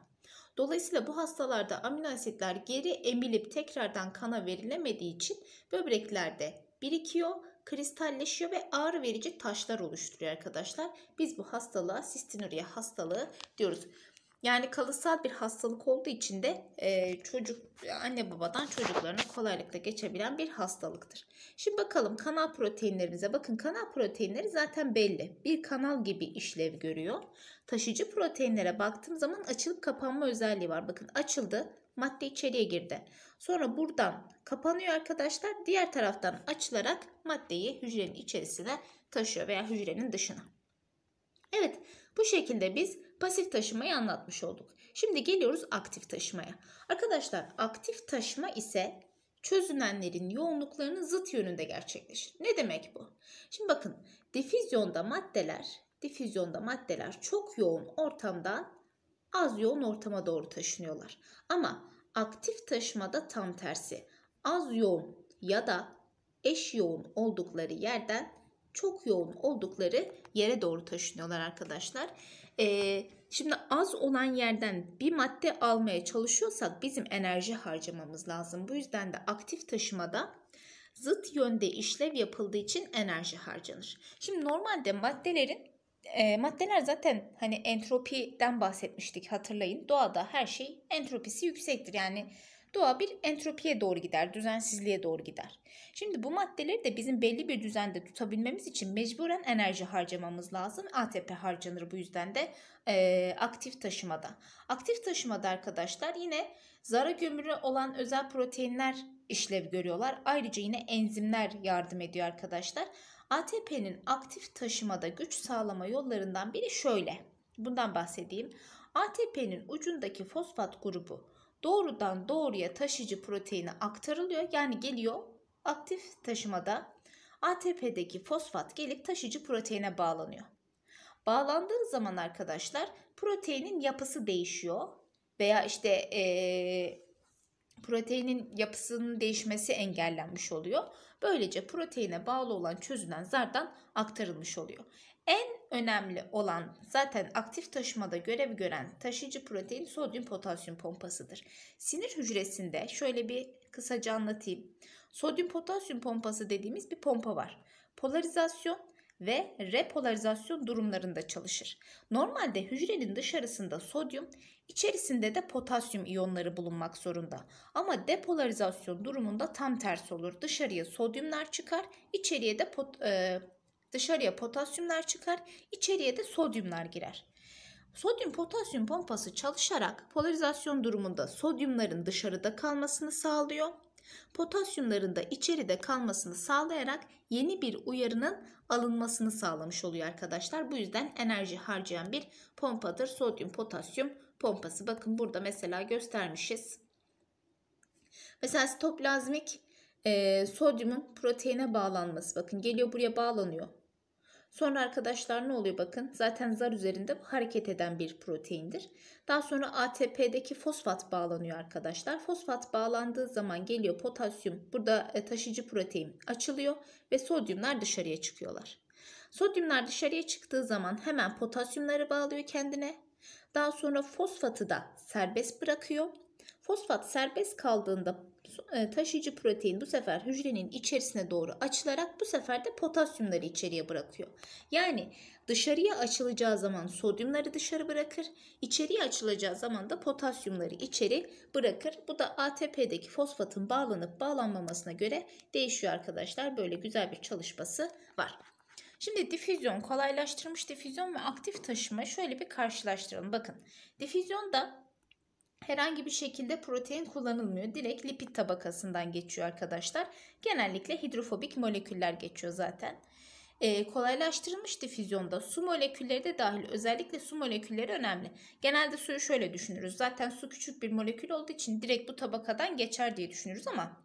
Dolayısıyla bu hastalarda amino asitler geri emilip tekrardan kana verilemediği için böbreklerde birikiyor, kristalleşiyor ve ağrı verici taşlar oluşturuyor arkadaşlar. Biz bu hastalığa sistinuria hastalığı diyoruz. Yani kalıtsal bir hastalık olduğu için de e, çocuk anne babadan çocuklarına kolaylıkla geçebilen bir hastalıktır. Şimdi bakalım kanal proteinlerimize. Bakın kanal proteinleri zaten belli. Bir kanal gibi işlev görüyor. Taşıcı proteinlere baktığım zaman açılıp kapanma özelliği var. Bakın açıldı madde içeriye girdi. Sonra buradan kapanıyor arkadaşlar. Diğer taraftan açılarak maddeyi hücrenin içerisine taşıyor veya hücrenin dışına. Evet bu şekilde biz Pasif taşımayı anlatmış olduk. Şimdi geliyoruz aktif taşımaya. Arkadaşlar aktif taşıma ise çözünenlerin yoğunluklarının zıt yönünde gerçekleşir. Ne demek bu? Şimdi bakın difüzyonda maddeler, difüzyonda maddeler çok yoğun ortamdan az yoğun ortama doğru taşınıyorlar. Ama aktif taşımada tam tersi. Az yoğun ya da eş yoğun oldukları yerden çok yoğun oldukları yere doğru taşınıyorlar arkadaşlar e, şimdi az olan yerden bir madde almaya çalışıyorsak bizim enerji harcamamız lazım. Bu yüzden de aktif taşımada zıt yönde işlev yapıldığı için enerji harcanır. Şimdi normalde maddelerin e, maddeler zaten hani entropiden bahsetmiştik hatırlayın. Doğada her şey entropisi yüksektir. Yani doğa bir entropiye doğru gider, düzensizliğe doğru gider. Şimdi bu maddeleri de bizim belli bir düzende tutabilmemiz için mecburen enerji harcamamız lazım. ATP harcanır bu yüzden de e, aktif taşımada. Aktif taşımada arkadaşlar yine zara gömürü olan özel proteinler işlev görüyorlar. Ayrıca yine enzimler yardım ediyor arkadaşlar. ATP'nin aktif taşımada güç sağlama yollarından biri şöyle. Bundan bahsedeyim. ATP'nin ucundaki fosfat grubu doğrudan doğruya taşıcı proteine aktarılıyor. Yani geliyor aktif taşımada ATP'deki fosfat gelip taşıcı proteine bağlanıyor. Bağlandığı zaman arkadaşlar proteinin yapısı değişiyor veya işte ee, proteinin yapısının değişmesi engellenmiş oluyor. Böylece proteine bağlı olan çözünen zardan aktarılmış oluyor. En önemli olan zaten aktif taşımada görev gören taşıyıcı protein sodyum potasyum pompasıdır. Sinir hücresinde şöyle bir kısaca anlatayım. Sodyum potasyum pompası dediğimiz bir pompa var. Polarizasyon ve repolarizasyon durumlarında çalışır. Normalde hücrenin dışarısında sodyum, içerisinde de potasyum iyonları bulunmak zorunda. Ama depolarizasyon durumunda tam tersi olur. Dışarıya sodyumlar çıkar, içeriye de pot, e, Dışarıya potasyumlar çıkar, içeriye de sodyumlar girer. Sodyum potasyum pompası çalışarak polarizasyon durumunda sodyumların dışarıda kalmasını sağlıyor. Potasyumların da içeride kalmasını sağlayarak yeni bir uyarının alınmasını sağlamış oluyor arkadaşlar. Bu yüzden enerji harcayan bir pompadır sodyum potasyum pompası. Bakın burada mesela göstermişiz. Mesela sitoplazmik e, sodyumun proteine bağlanması. Bakın geliyor buraya bağlanıyor. Sonra arkadaşlar ne oluyor bakın zaten zar üzerinde hareket eden bir proteindir. Daha sonra ATP'deki fosfat bağlanıyor arkadaşlar. Fosfat bağlandığı zaman geliyor potasyum burada e, taşıyıcı protein açılıyor ve sodyumlar dışarıya çıkıyorlar. Sodyumlar dışarıya çıktığı zaman hemen potasyumları bağlıyor kendine. Daha sonra fosfatı da serbest bırakıyor. Fosfat serbest kaldığında e, taşıyıcı protein bu sefer hücrenin içerisine doğru açılarak bu sefer de potasyumları içeriye bırakıyor. Yani dışarıya açılacağı zaman sodyumları dışarı bırakır, içeriye açılacağı zaman da potasyumları içeri bırakır. Bu da ATP'deki fosfatın bağlanıp bağlanmamasına göre değişiyor arkadaşlar. Böyle güzel bir çalışması var. Şimdi difüzyon, kolaylaştırmış difüzyon ve aktif taşıma şöyle bir karşılaştıralım. Bakın difüzyonda herhangi bir şekilde protein kullanılmıyor. Direkt lipid tabakasından geçiyor arkadaşlar. Genellikle hidrofobik moleküller geçiyor zaten. Ee, kolaylaştırılmış difüzyonda su molekülleri de dahil özellikle su molekülleri önemli. Genelde suyu şöyle düşünürüz. Zaten su küçük bir molekül olduğu için direkt bu tabakadan geçer diye düşünürüz ama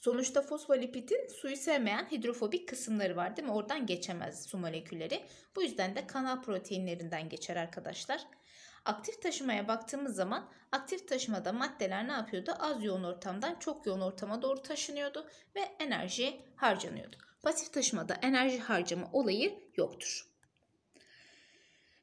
Sonuçta fosfolipidin suyu sevmeyen hidrofobik kısımları var değil mi? Oradan geçemez su molekülleri. Bu yüzden de kanal proteinlerinden geçer arkadaşlar. Aktif taşımaya baktığımız zaman aktif taşımada maddeler ne yapıyordu? Az yoğun ortamdan çok yoğun ortama doğru taşınıyordu ve enerji harcanıyordu. Pasif taşımada enerji harcama olayı yoktur.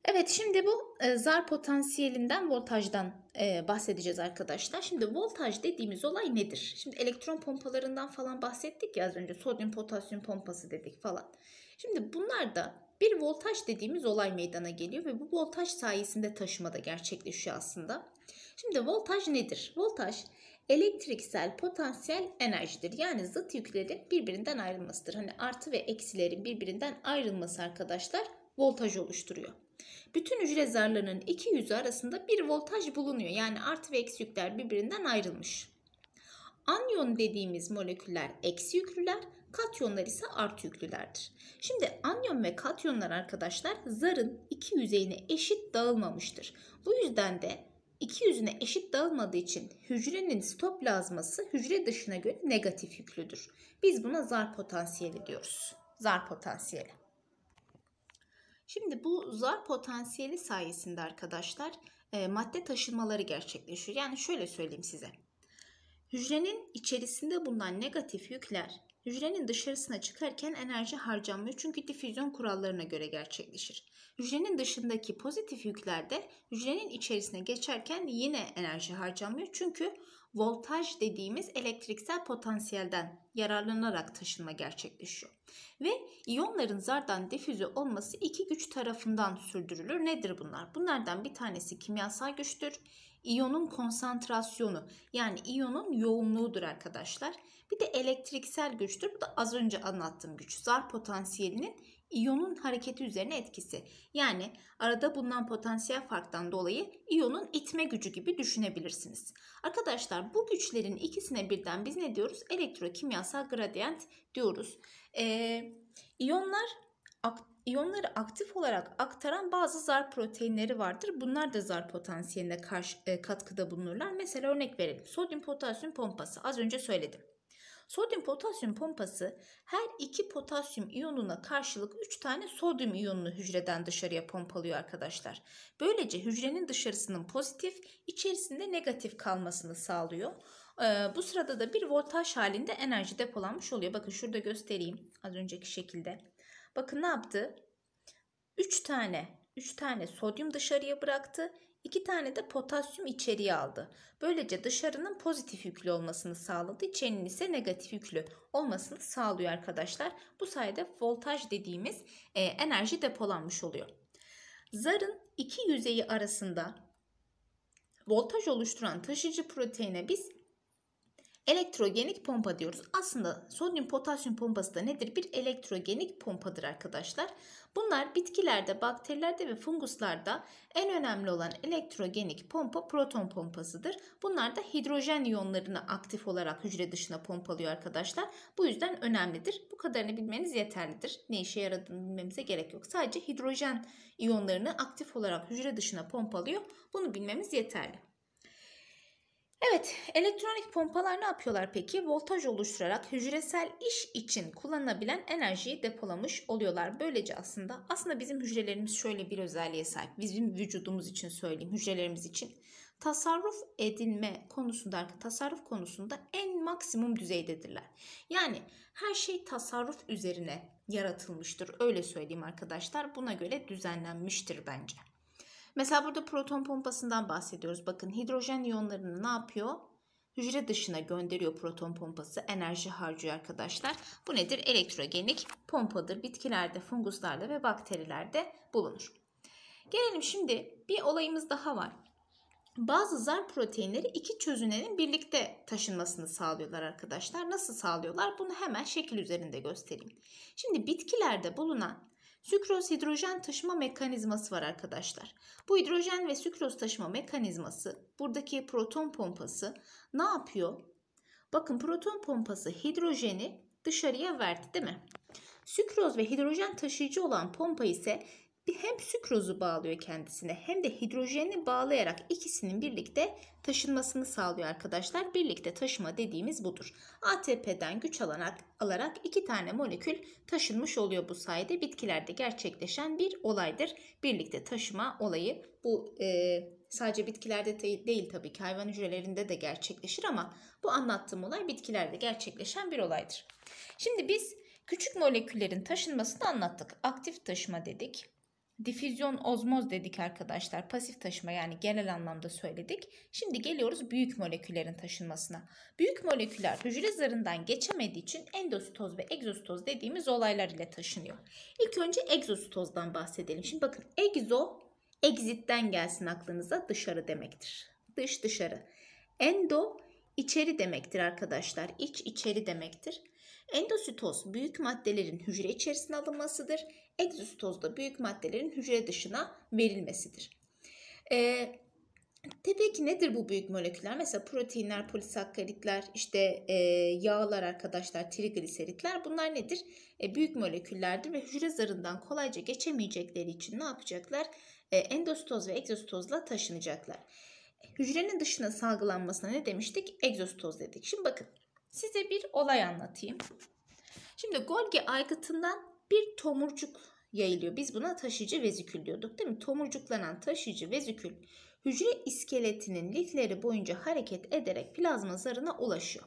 Evet şimdi bu e, zar potansiyelinden voltajdan e, bahsedeceğiz arkadaşlar. Şimdi voltaj dediğimiz olay nedir? Şimdi elektron pompalarından falan bahsettik ya az önce sodyum potasyum pompası dedik falan. Şimdi bunlar da bir voltaj dediğimiz olay meydana geliyor ve bu voltaj sayesinde taşıma da gerçekleşiyor aslında. Şimdi voltaj nedir? Voltaj elektriksel potansiyel enerjidir. Yani zıt yüklerin birbirinden ayrılmasıdır. Hani artı ve eksilerin birbirinden ayrılması arkadaşlar voltaj oluşturuyor. Bütün hücre zarlarının iki yüzü arasında bir voltaj bulunuyor. Yani artı ve eksi yükler birbirinden ayrılmış. Anyon dediğimiz moleküller eksi yüklüler, Katyonlar ise art yüklülerdir. Şimdi anyon ve katyonlar arkadaşlar zarın iki yüzeyine eşit dağılmamıştır. Bu yüzden de iki yüzüne eşit dağılmadığı için hücrenin stoplazması hücre dışına göre negatif yüklüdür. Biz buna zar potansiyeli diyoruz. Zar potansiyeli. Şimdi bu zar potansiyeli sayesinde arkadaşlar e, madde taşınmaları gerçekleşiyor. Yani şöyle söyleyeyim size. Hücrenin içerisinde bulunan negatif yükler Hücrenin dışarısına çıkarken enerji harcanmıyor çünkü difüzyon kurallarına göre gerçekleşir. Hücrenin dışındaki pozitif yüklerde hücrenin içerisine geçerken yine enerji harcanmıyor çünkü voltaj dediğimiz elektriksel potansiyelden yararlanarak taşınma gerçekleşiyor. Ve iyonların zardan difüze olması iki güç tarafından sürdürülür. Nedir bunlar? Bunlardan bir tanesi kimyasal güçtür iyonun konsantrasyonu yani iyonun yoğunluğudur arkadaşlar. Bir de elektriksel güçtür. Bu da az önce anlattığım güç. Zar potansiyelinin iyonun hareketi üzerine etkisi. Yani arada bulunan potansiyel farktan dolayı iyonun itme gücü gibi düşünebilirsiniz. Arkadaşlar bu güçlerin ikisine birden biz ne diyoruz? Elektrokimyasal gradyent diyoruz. Ee, iyonlar iyonları aktif olarak aktaran bazı zar proteinleri vardır. Bunlar da zar potansiyeline karşı, e, katkıda bulunurlar. Mesela örnek verelim. Sodyum potasyum pompası az önce söyledim. Sodyum potasyum pompası her iki potasyum iyonuna karşılık 3 tane sodyum iyonunu hücreden dışarıya pompalıyor arkadaşlar. Böylece hücrenin dışarısının pozitif, içerisinde negatif kalmasını sağlıyor. Ee, bu sırada da bir voltaj halinde enerji depolanmış oluyor. Bakın şurada göstereyim az önceki şekilde. Bakın ne yaptı? 3 tane 3 tane sodyum dışarıya bıraktı. 2 tane de potasyum içeriye aldı. Böylece dışarının pozitif yüklü olmasını sağladı. İçerinin ise negatif yüklü olmasını sağlıyor arkadaşlar. Bu sayede voltaj dediğimiz e, enerji depolanmış oluyor. Zarın iki yüzeyi arasında voltaj oluşturan taşıcı proteine biz Elektrogenik pompa diyoruz. Aslında sodyum potasyum pompası da nedir? Bir elektrogenik pompadır arkadaşlar. Bunlar bitkilerde, bakterilerde ve funguslarda en önemli olan elektrogenik pompa proton pompasıdır. Bunlar da hidrojen iyonlarını aktif olarak hücre dışına pompalıyor arkadaşlar. Bu yüzden önemlidir. Bu kadarını bilmeniz yeterlidir. Ne işe yaradığını bilmemize gerek yok. Sadece hidrojen iyonlarını aktif olarak hücre dışına pompalıyor. Bunu bilmemiz yeterli. Evet, elektronik pompalar ne yapıyorlar peki? Voltaj oluşturarak hücresel iş için kullanılabilen enerjiyi depolamış oluyorlar. Böylece aslında aslında bizim hücrelerimiz şöyle bir özelliğe sahip. Bizim vücudumuz için söyleyeyim, hücrelerimiz için tasarruf edilme konusunda, tasarruf konusunda en maksimum düzeydedirler. Yani her şey tasarruf üzerine yaratılmıştır. Öyle söyleyeyim arkadaşlar. Buna göre düzenlenmiştir bence. Mesela burada proton pompasından bahsediyoruz. Bakın hidrojen iyonlarını ne yapıyor? Hücre dışına gönderiyor proton pompası. Enerji harcıyor arkadaşlar. Bu nedir? Elektrogenik pompadır. Bitkilerde, funguslarda ve bakterilerde bulunur. Gelelim şimdi bir olayımız daha var. Bazı zar proteinleri iki çözünenin birlikte taşınmasını sağlıyorlar arkadaşlar. Nasıl sağlıyorlar? Bunu hemen şekil üzerinde göstereyim. Şimdi bitkilerde bulunan Sükroz hidrojen taşıma mekanizması var arkadaşlar. Bu hidrojen ve sükroz taşıma mekanizması buradaki proton pompası ne yapıyor? Bakın proton pompası hidrojeni dışarıya verdi değil mi? Sükroz ve hidrojen taşıyıcı olan pompa ise hem sükrozu bağlıyor kendisine hem de hidrojeni bağlayarak ikisinin birlikte taşınmasını sağlıyor arkadaşlar. Birlikte taşıma dediğimiz budur. ATP'den güç alarak, alarak iki tane molekül taşınmış oluyor bu sayede. Bitkilerde gerçekleşen bir olaydır. Birlikte taşıma olayı bu e, sadece bitkilerde değil tabii ki hayvan hücrelerinde de gerçekleşir ama bu anlattığım olay bitkilerde gerçekleşen bir olaydır. Şimdi biz küçük moleküllerin taşınmasını anlattık. Aktif taşıma dedik Difüzyon ozmoz dedik arkadaşlar. Pasif taşıma yani genel anlamda söyledik. Şimdi geliyoruz büyük moleküllerin taşınmasına. Büyük moleküller hücre zarından geçemediği için endositoz ve egzositoz dediğimiz olaylar ile taşınıyor. İlk önce egzositozdan bahsedelim. Şimdi bakın egzo exit'ten gelsin aklınıza dışarı demektir. Dış dışarı. Endo içeri demektir arkadaşlar. İç içeri demektir. Endositoz büyük maddelerin hücre içerisine alınmasıdır. Egzositoz da büyük maddelerin hücre dışına verilmesidir. E, ee, tabii ki nedir bu büyük moleküller? Mesela proteinler, polisakkaritler, işte e, yağlar arkadaşlar, trigliseritler bunlar nedir? E, büyük moleküllerdir ve hücre zarından kolayca geçemeyecekleri için ne yapacaklar? E, endositoz ve egzositozla taşınacaklar. Hücrenin dışına salgılanmasına ne demiştik? Egzositoz dedik. Şimdi bakın Size bir olay anlatayım. Şimdi Golgi aygıtından bir tomurcuk yayılıyor. Biz buna taşıyıcı vezikül diyorduk değil mi? Tomurcuklanan taşıyıcı vezikül hücre iskeletinin lifleri boyunca hareket ederek plazma zarına ulaşıyor.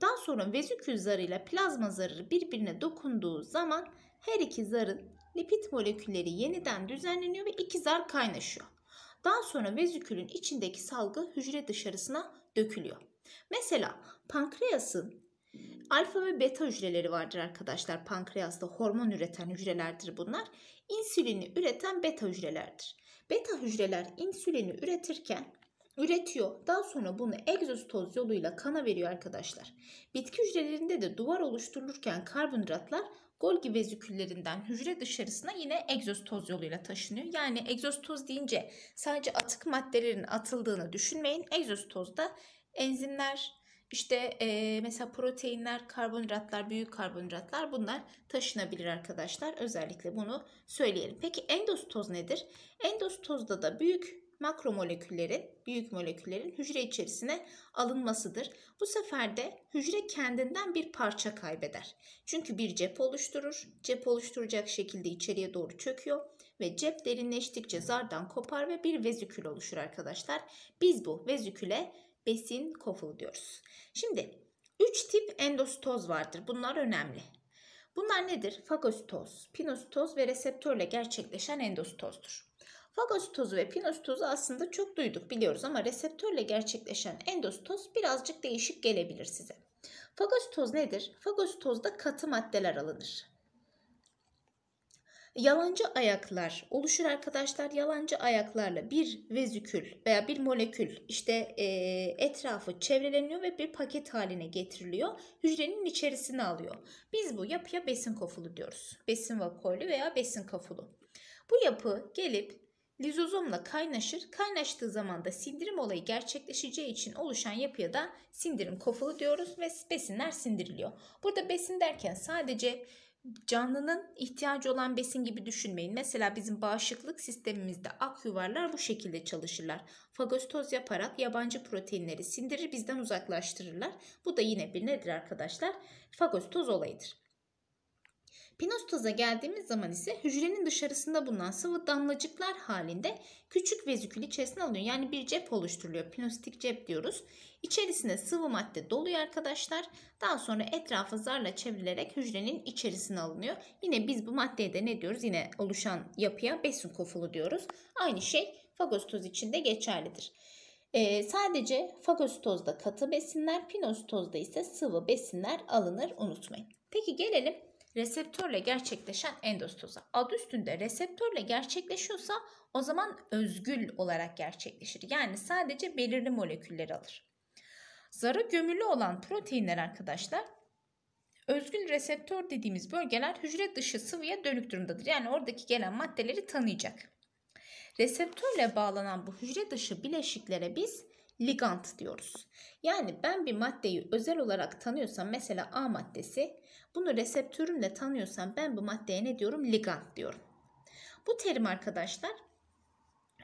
Daha sonra vezikül zarıyla plazma zarı birbirine dokunduğu zaman her iki zarın lipid molekülleri yeniden düzenleniyor ve iki zar kaynaşıyor. Daha sonra vezikülün içindeki salgı hücre dışarısına dökülüyor. Mesela pankreasın alfa ve beta hücreleri vardır arkadaşlar. Pankreasta hormon üreten hücrelerdir bunlar. İnsülini üreten beta hücrelerdir. Beta hücreler insülini üretirken üretiyor. Daha sonra bunu egzostoz yoluyla kana veriyor arkadaşlar. Bitki hücrelerinde de duvar oluşturulurken karbonhidratlar Golgi veziküllerinden hücre dışarısına yine egzostoz yoluyla taşınıyor. Yani egzostoz deyince sadece atık maddelerin atıldığını düşünmeyin. Egzostozda Enzimler, işte e, mesela proteinler, karbonhidratlar, büyük karbonhidratlar bunlar taşınabilir arkadaşlar. Özellikle bunu söyleyelim. Peki endostoz nedir? Endostozda da büyük makromoleküllerin, büyük moleküllerin hücre içerisine alınmasıdır. Bu sefer de hücre kendinden bir parça kaybeder. Çünkü bir cep oluşturur. Cep oluşturacak şekilde içeriye doğru çöküyor ve cep derinleştikçe zardan kopar ve bir vezikül oluşur arkadaşlar. Biz bu veziküle besin koful diyoruz. Şimdi 3 tip endositoz vardır. Bunlar önemli. Bunlar nedir? Fagositoz, pinositoz ve reseptörle gerçekleşen endositozdur. Fagositozu ve pinositozu aslında çok duyduk biliyoruz ama reseptörle gerçekleşen endositoz birazcık değişik gelebilir size. Fagositoz nedir? Fagositozda katı maddeler alınır yalancı ayaklar oluşur arkadaşlar. Yalancı ayaklarla bir vezikül veya bir molekül işte e, etrafı çevreleniyor ve bir paket haline getiriliyor. Hücrenin içerisine alıyor. Biz bu yapıya besin kofulu diyoruz. Besin vakoylu veya besin kofulu. Bu yapı gelip lizozomla kaynaşır. Kaynaştığı zaman da sindirim olayı gerçekleşeceği için oluşan yapıya da sindirim kofulu diyoruz ve besinler sindiriliyor. Burada besin derken sadece canlının ihtiyacı olan besin gibi düşünmeyin. Mesela bizim bağışıklık sistemimizde ak yuvarlar bu şekilde çalışırlar. Fagositoz yaparak yabancı proteinleri sindirir bizden uzaklaştırırlar. Bu da yine bir nedir arkadaşlar? Fagositoz olayıdır. Pinostaza geldiğimiz zaman ise hücrenin dışarısında bulunan sıvı damlacıklar halinde küçük vezikül içerisine alınıyor. Yani bir cep oluşturuluyor. Pinostik cep diyoruz. İçerisine sıvı madde doluyor arkadaşlar. Daha sonra etrafı zarla çevrilerek hücrenin içerisine alınıyor. Yine biz bu maddeye de ne diyoruz? Yine oluşan yapıya besin kofulu diyoruz. Aynı şey fagositoz için de geçerlidir. Ee, sadece fagositozda katı besinler, pinositozda ise sıvı besinler alınır unutmayın. Peki gelelim reseptörle gerçekleşen endostoza. Adı üstünde reseptörle gerçekleşiyorsa o zaman özgül olarak gerçekleşir. Yani sadece belirli molekülleri alır. Zara gömülü olan proteinler arkadaşlar özgül reseptör dediğimiz bölgeler hücre dışı sıvıya dönük durumdadır. Yani oradaki gelen maddeleri tanıyacak. Reseptörle bağlanan bu hücre dışı bileşiklere biz ligant diyoruz. Yani ben bir maddeyi özel olarak tanıyorsam mesela A maddesi bunu reseptörümle tanıyorsam ben bu maddeye ne diyorum? Ligand diyorum. Bu terim arkadaşlar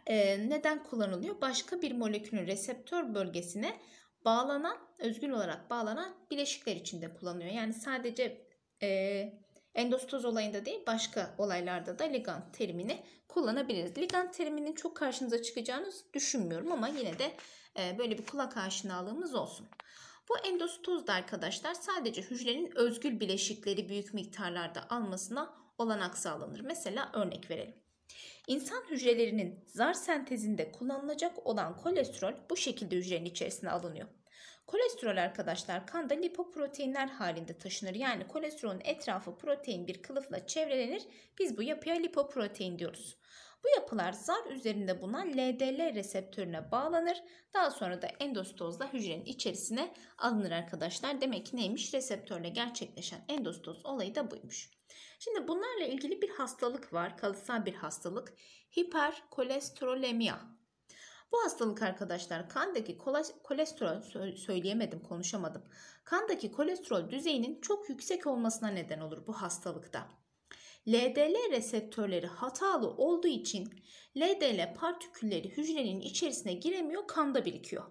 e, neden kullanılıyor? Başka bir molekülün reseptör bölgesine bağlanan, özgün olarak bağlanan bileşikler içinde kullanılıyor. Yani sadece e, endostoz olayında değil başka olaylarda da ligand terimini kullanabiliriz. Ligand teriminin çok karşınıza çıkacağını düşünmüyorum ama yine de e, böyle bir kulak aşinalığımız olsun. Bu endostoz da arkadaşlar sadece hücrenin özgül bileşikleri büyük miktarlarda almasına olanak sağlanır. Mesela örnek verelim. İnsan hücrelerinin zar sentezinde kullanılacak olan kolesterol bu şekilde hücrenin içerisine alınıyor. Kolesterol arkadaşlar kanda lipoproteinler halinde taşınır. Yani kolesterolün etrafı protein bir kılıfla çevrelenir. Biz bu yapıya lipoprotein diyoruz. Bu yapılar zar üzerinde bulunan LDL reseptörüne bağlanır. Daha sonra da endostozla hücrenin içerisine alınır arkadaşlar. Demek ki neymiş? Reseptörle gerçekleşen endostoz olayı da buymuş. Şimdi bunlarla ilgili bir hastalık var. Kalıtsal bir hastalık. Hiperkolesterolemiya. Bu hastalık arkadaşlar kandaki kolesterol söyleyemedim konuşamadım. Kandaki kolesterol düzeyinin çok yüksek olmasına neden olur bu hastalıkta. LDL reseptörleri hatalı olduğu için LDL partikülleri hücrenin içerisine giremiyor, kanda birikiyor.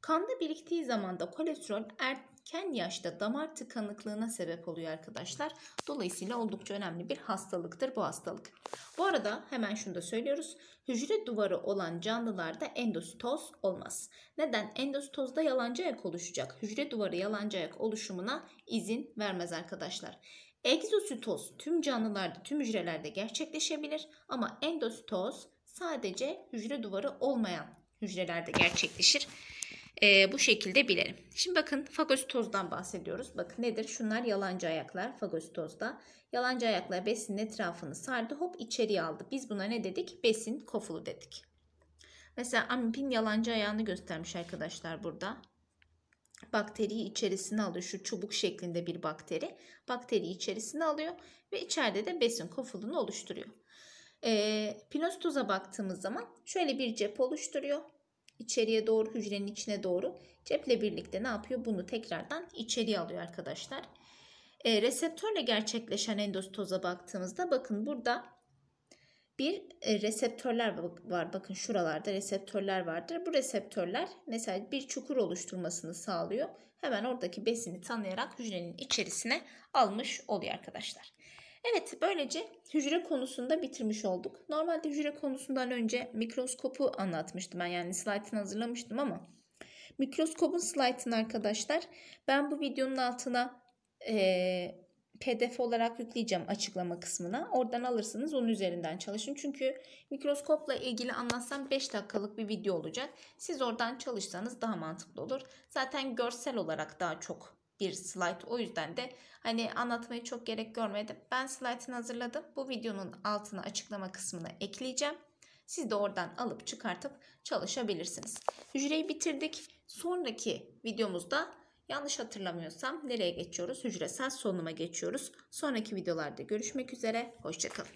Kanda biriktiği zaman da kolesterol erken yaşta damar tıkanıklığına sebep oluyor arkadaşlar. Dolayısıyla oldukça önemli bir hastalıktır bu hastalık. Bu arada hemen şunu da söylüyoruz. Hücre duvarı olan canlılarda endositoz olmaz. Neden? Endositozda yalancı ayak oluşacak. Hücre duvarı yalancı ayak oluşumuna izin vermez arkadaşlar. Egzositoz tüm canlılarda, tüm hücrelerde gerçekleşebilir ama endositoz sadece hücre duvarı olmayan hücrelerde gerçekleşir. Ee, bu şekilde bilelim. Şimdi bakın fagositozdan bahsediyoruz. Bakın nedir? Şunlar yalancı ayaklar fagositozda. Yalancı ayaklar besin etrafını sardı hop içeriye aldı. Biz buna ne dedik? Besin kofulu dedik. Mesela amipin yalancı ayağını göstermiş arkadaşlar burada bakteriyi içerisine alıyor. Şu çubuk şeklinde bir bakteri bakteriyi içerisine alıyor ve içeride de besin kofulunu oluşturuyor. E, ee, Pinostuza baktığımız zaman şöyle bir cep oluşturuyor. İçeriye doğru hücrenin içine doğru ceple birlikte ne yapıyor? Bunu tekrardan içeriye alıyor arkadaşlar. E, reseptörle gerçekleşen endostoza baktığımızda bakın burada bir e, reseptörler var. Bakın şuralarda reseptörler vardır. Bu reseptörler mesela bir çukur oluşturmasını sağlıyor. Hemen oradaki besini tanıyarak hücrenin içerisine almış oluyor arkadaşlar. Evet böylece hücre konusunda bitirmiş olduk. Normalde hücre konusundan önce mikroskopu anlatmıştım ben yani slaytını hazırlamıştım ama mikroskopun slaytını arkadaşlar ben bu videonun altına e, pdf olarak yükleyeceğim açıklama kısmına. Oradan alırsınız onun üzerinden çalışın. Çünkü mikroskopla ilgili anlatsam 5 dakikalık bir video olacak. Siz oradan çalışsanız daha mantıklı olur. Zaten görsel olarak daha çok bir slide. O yüzden de hani anlatmaya çok gerek görmedim. Ben slide'ını hazırladım. Bu videonun altına açıklama kısmına ekleyeceğim. Siz de oradan alıp çıkartıp çalışabilirsiniz. Hücreyi bitirdik. Sonraki videomuzda Yanlış hatırlamıyorsam nereye geçiyoruz? Hücresel solunuma geçiyoruz. Sonraki videolarda görüşmek üzere. Hoşçakalın.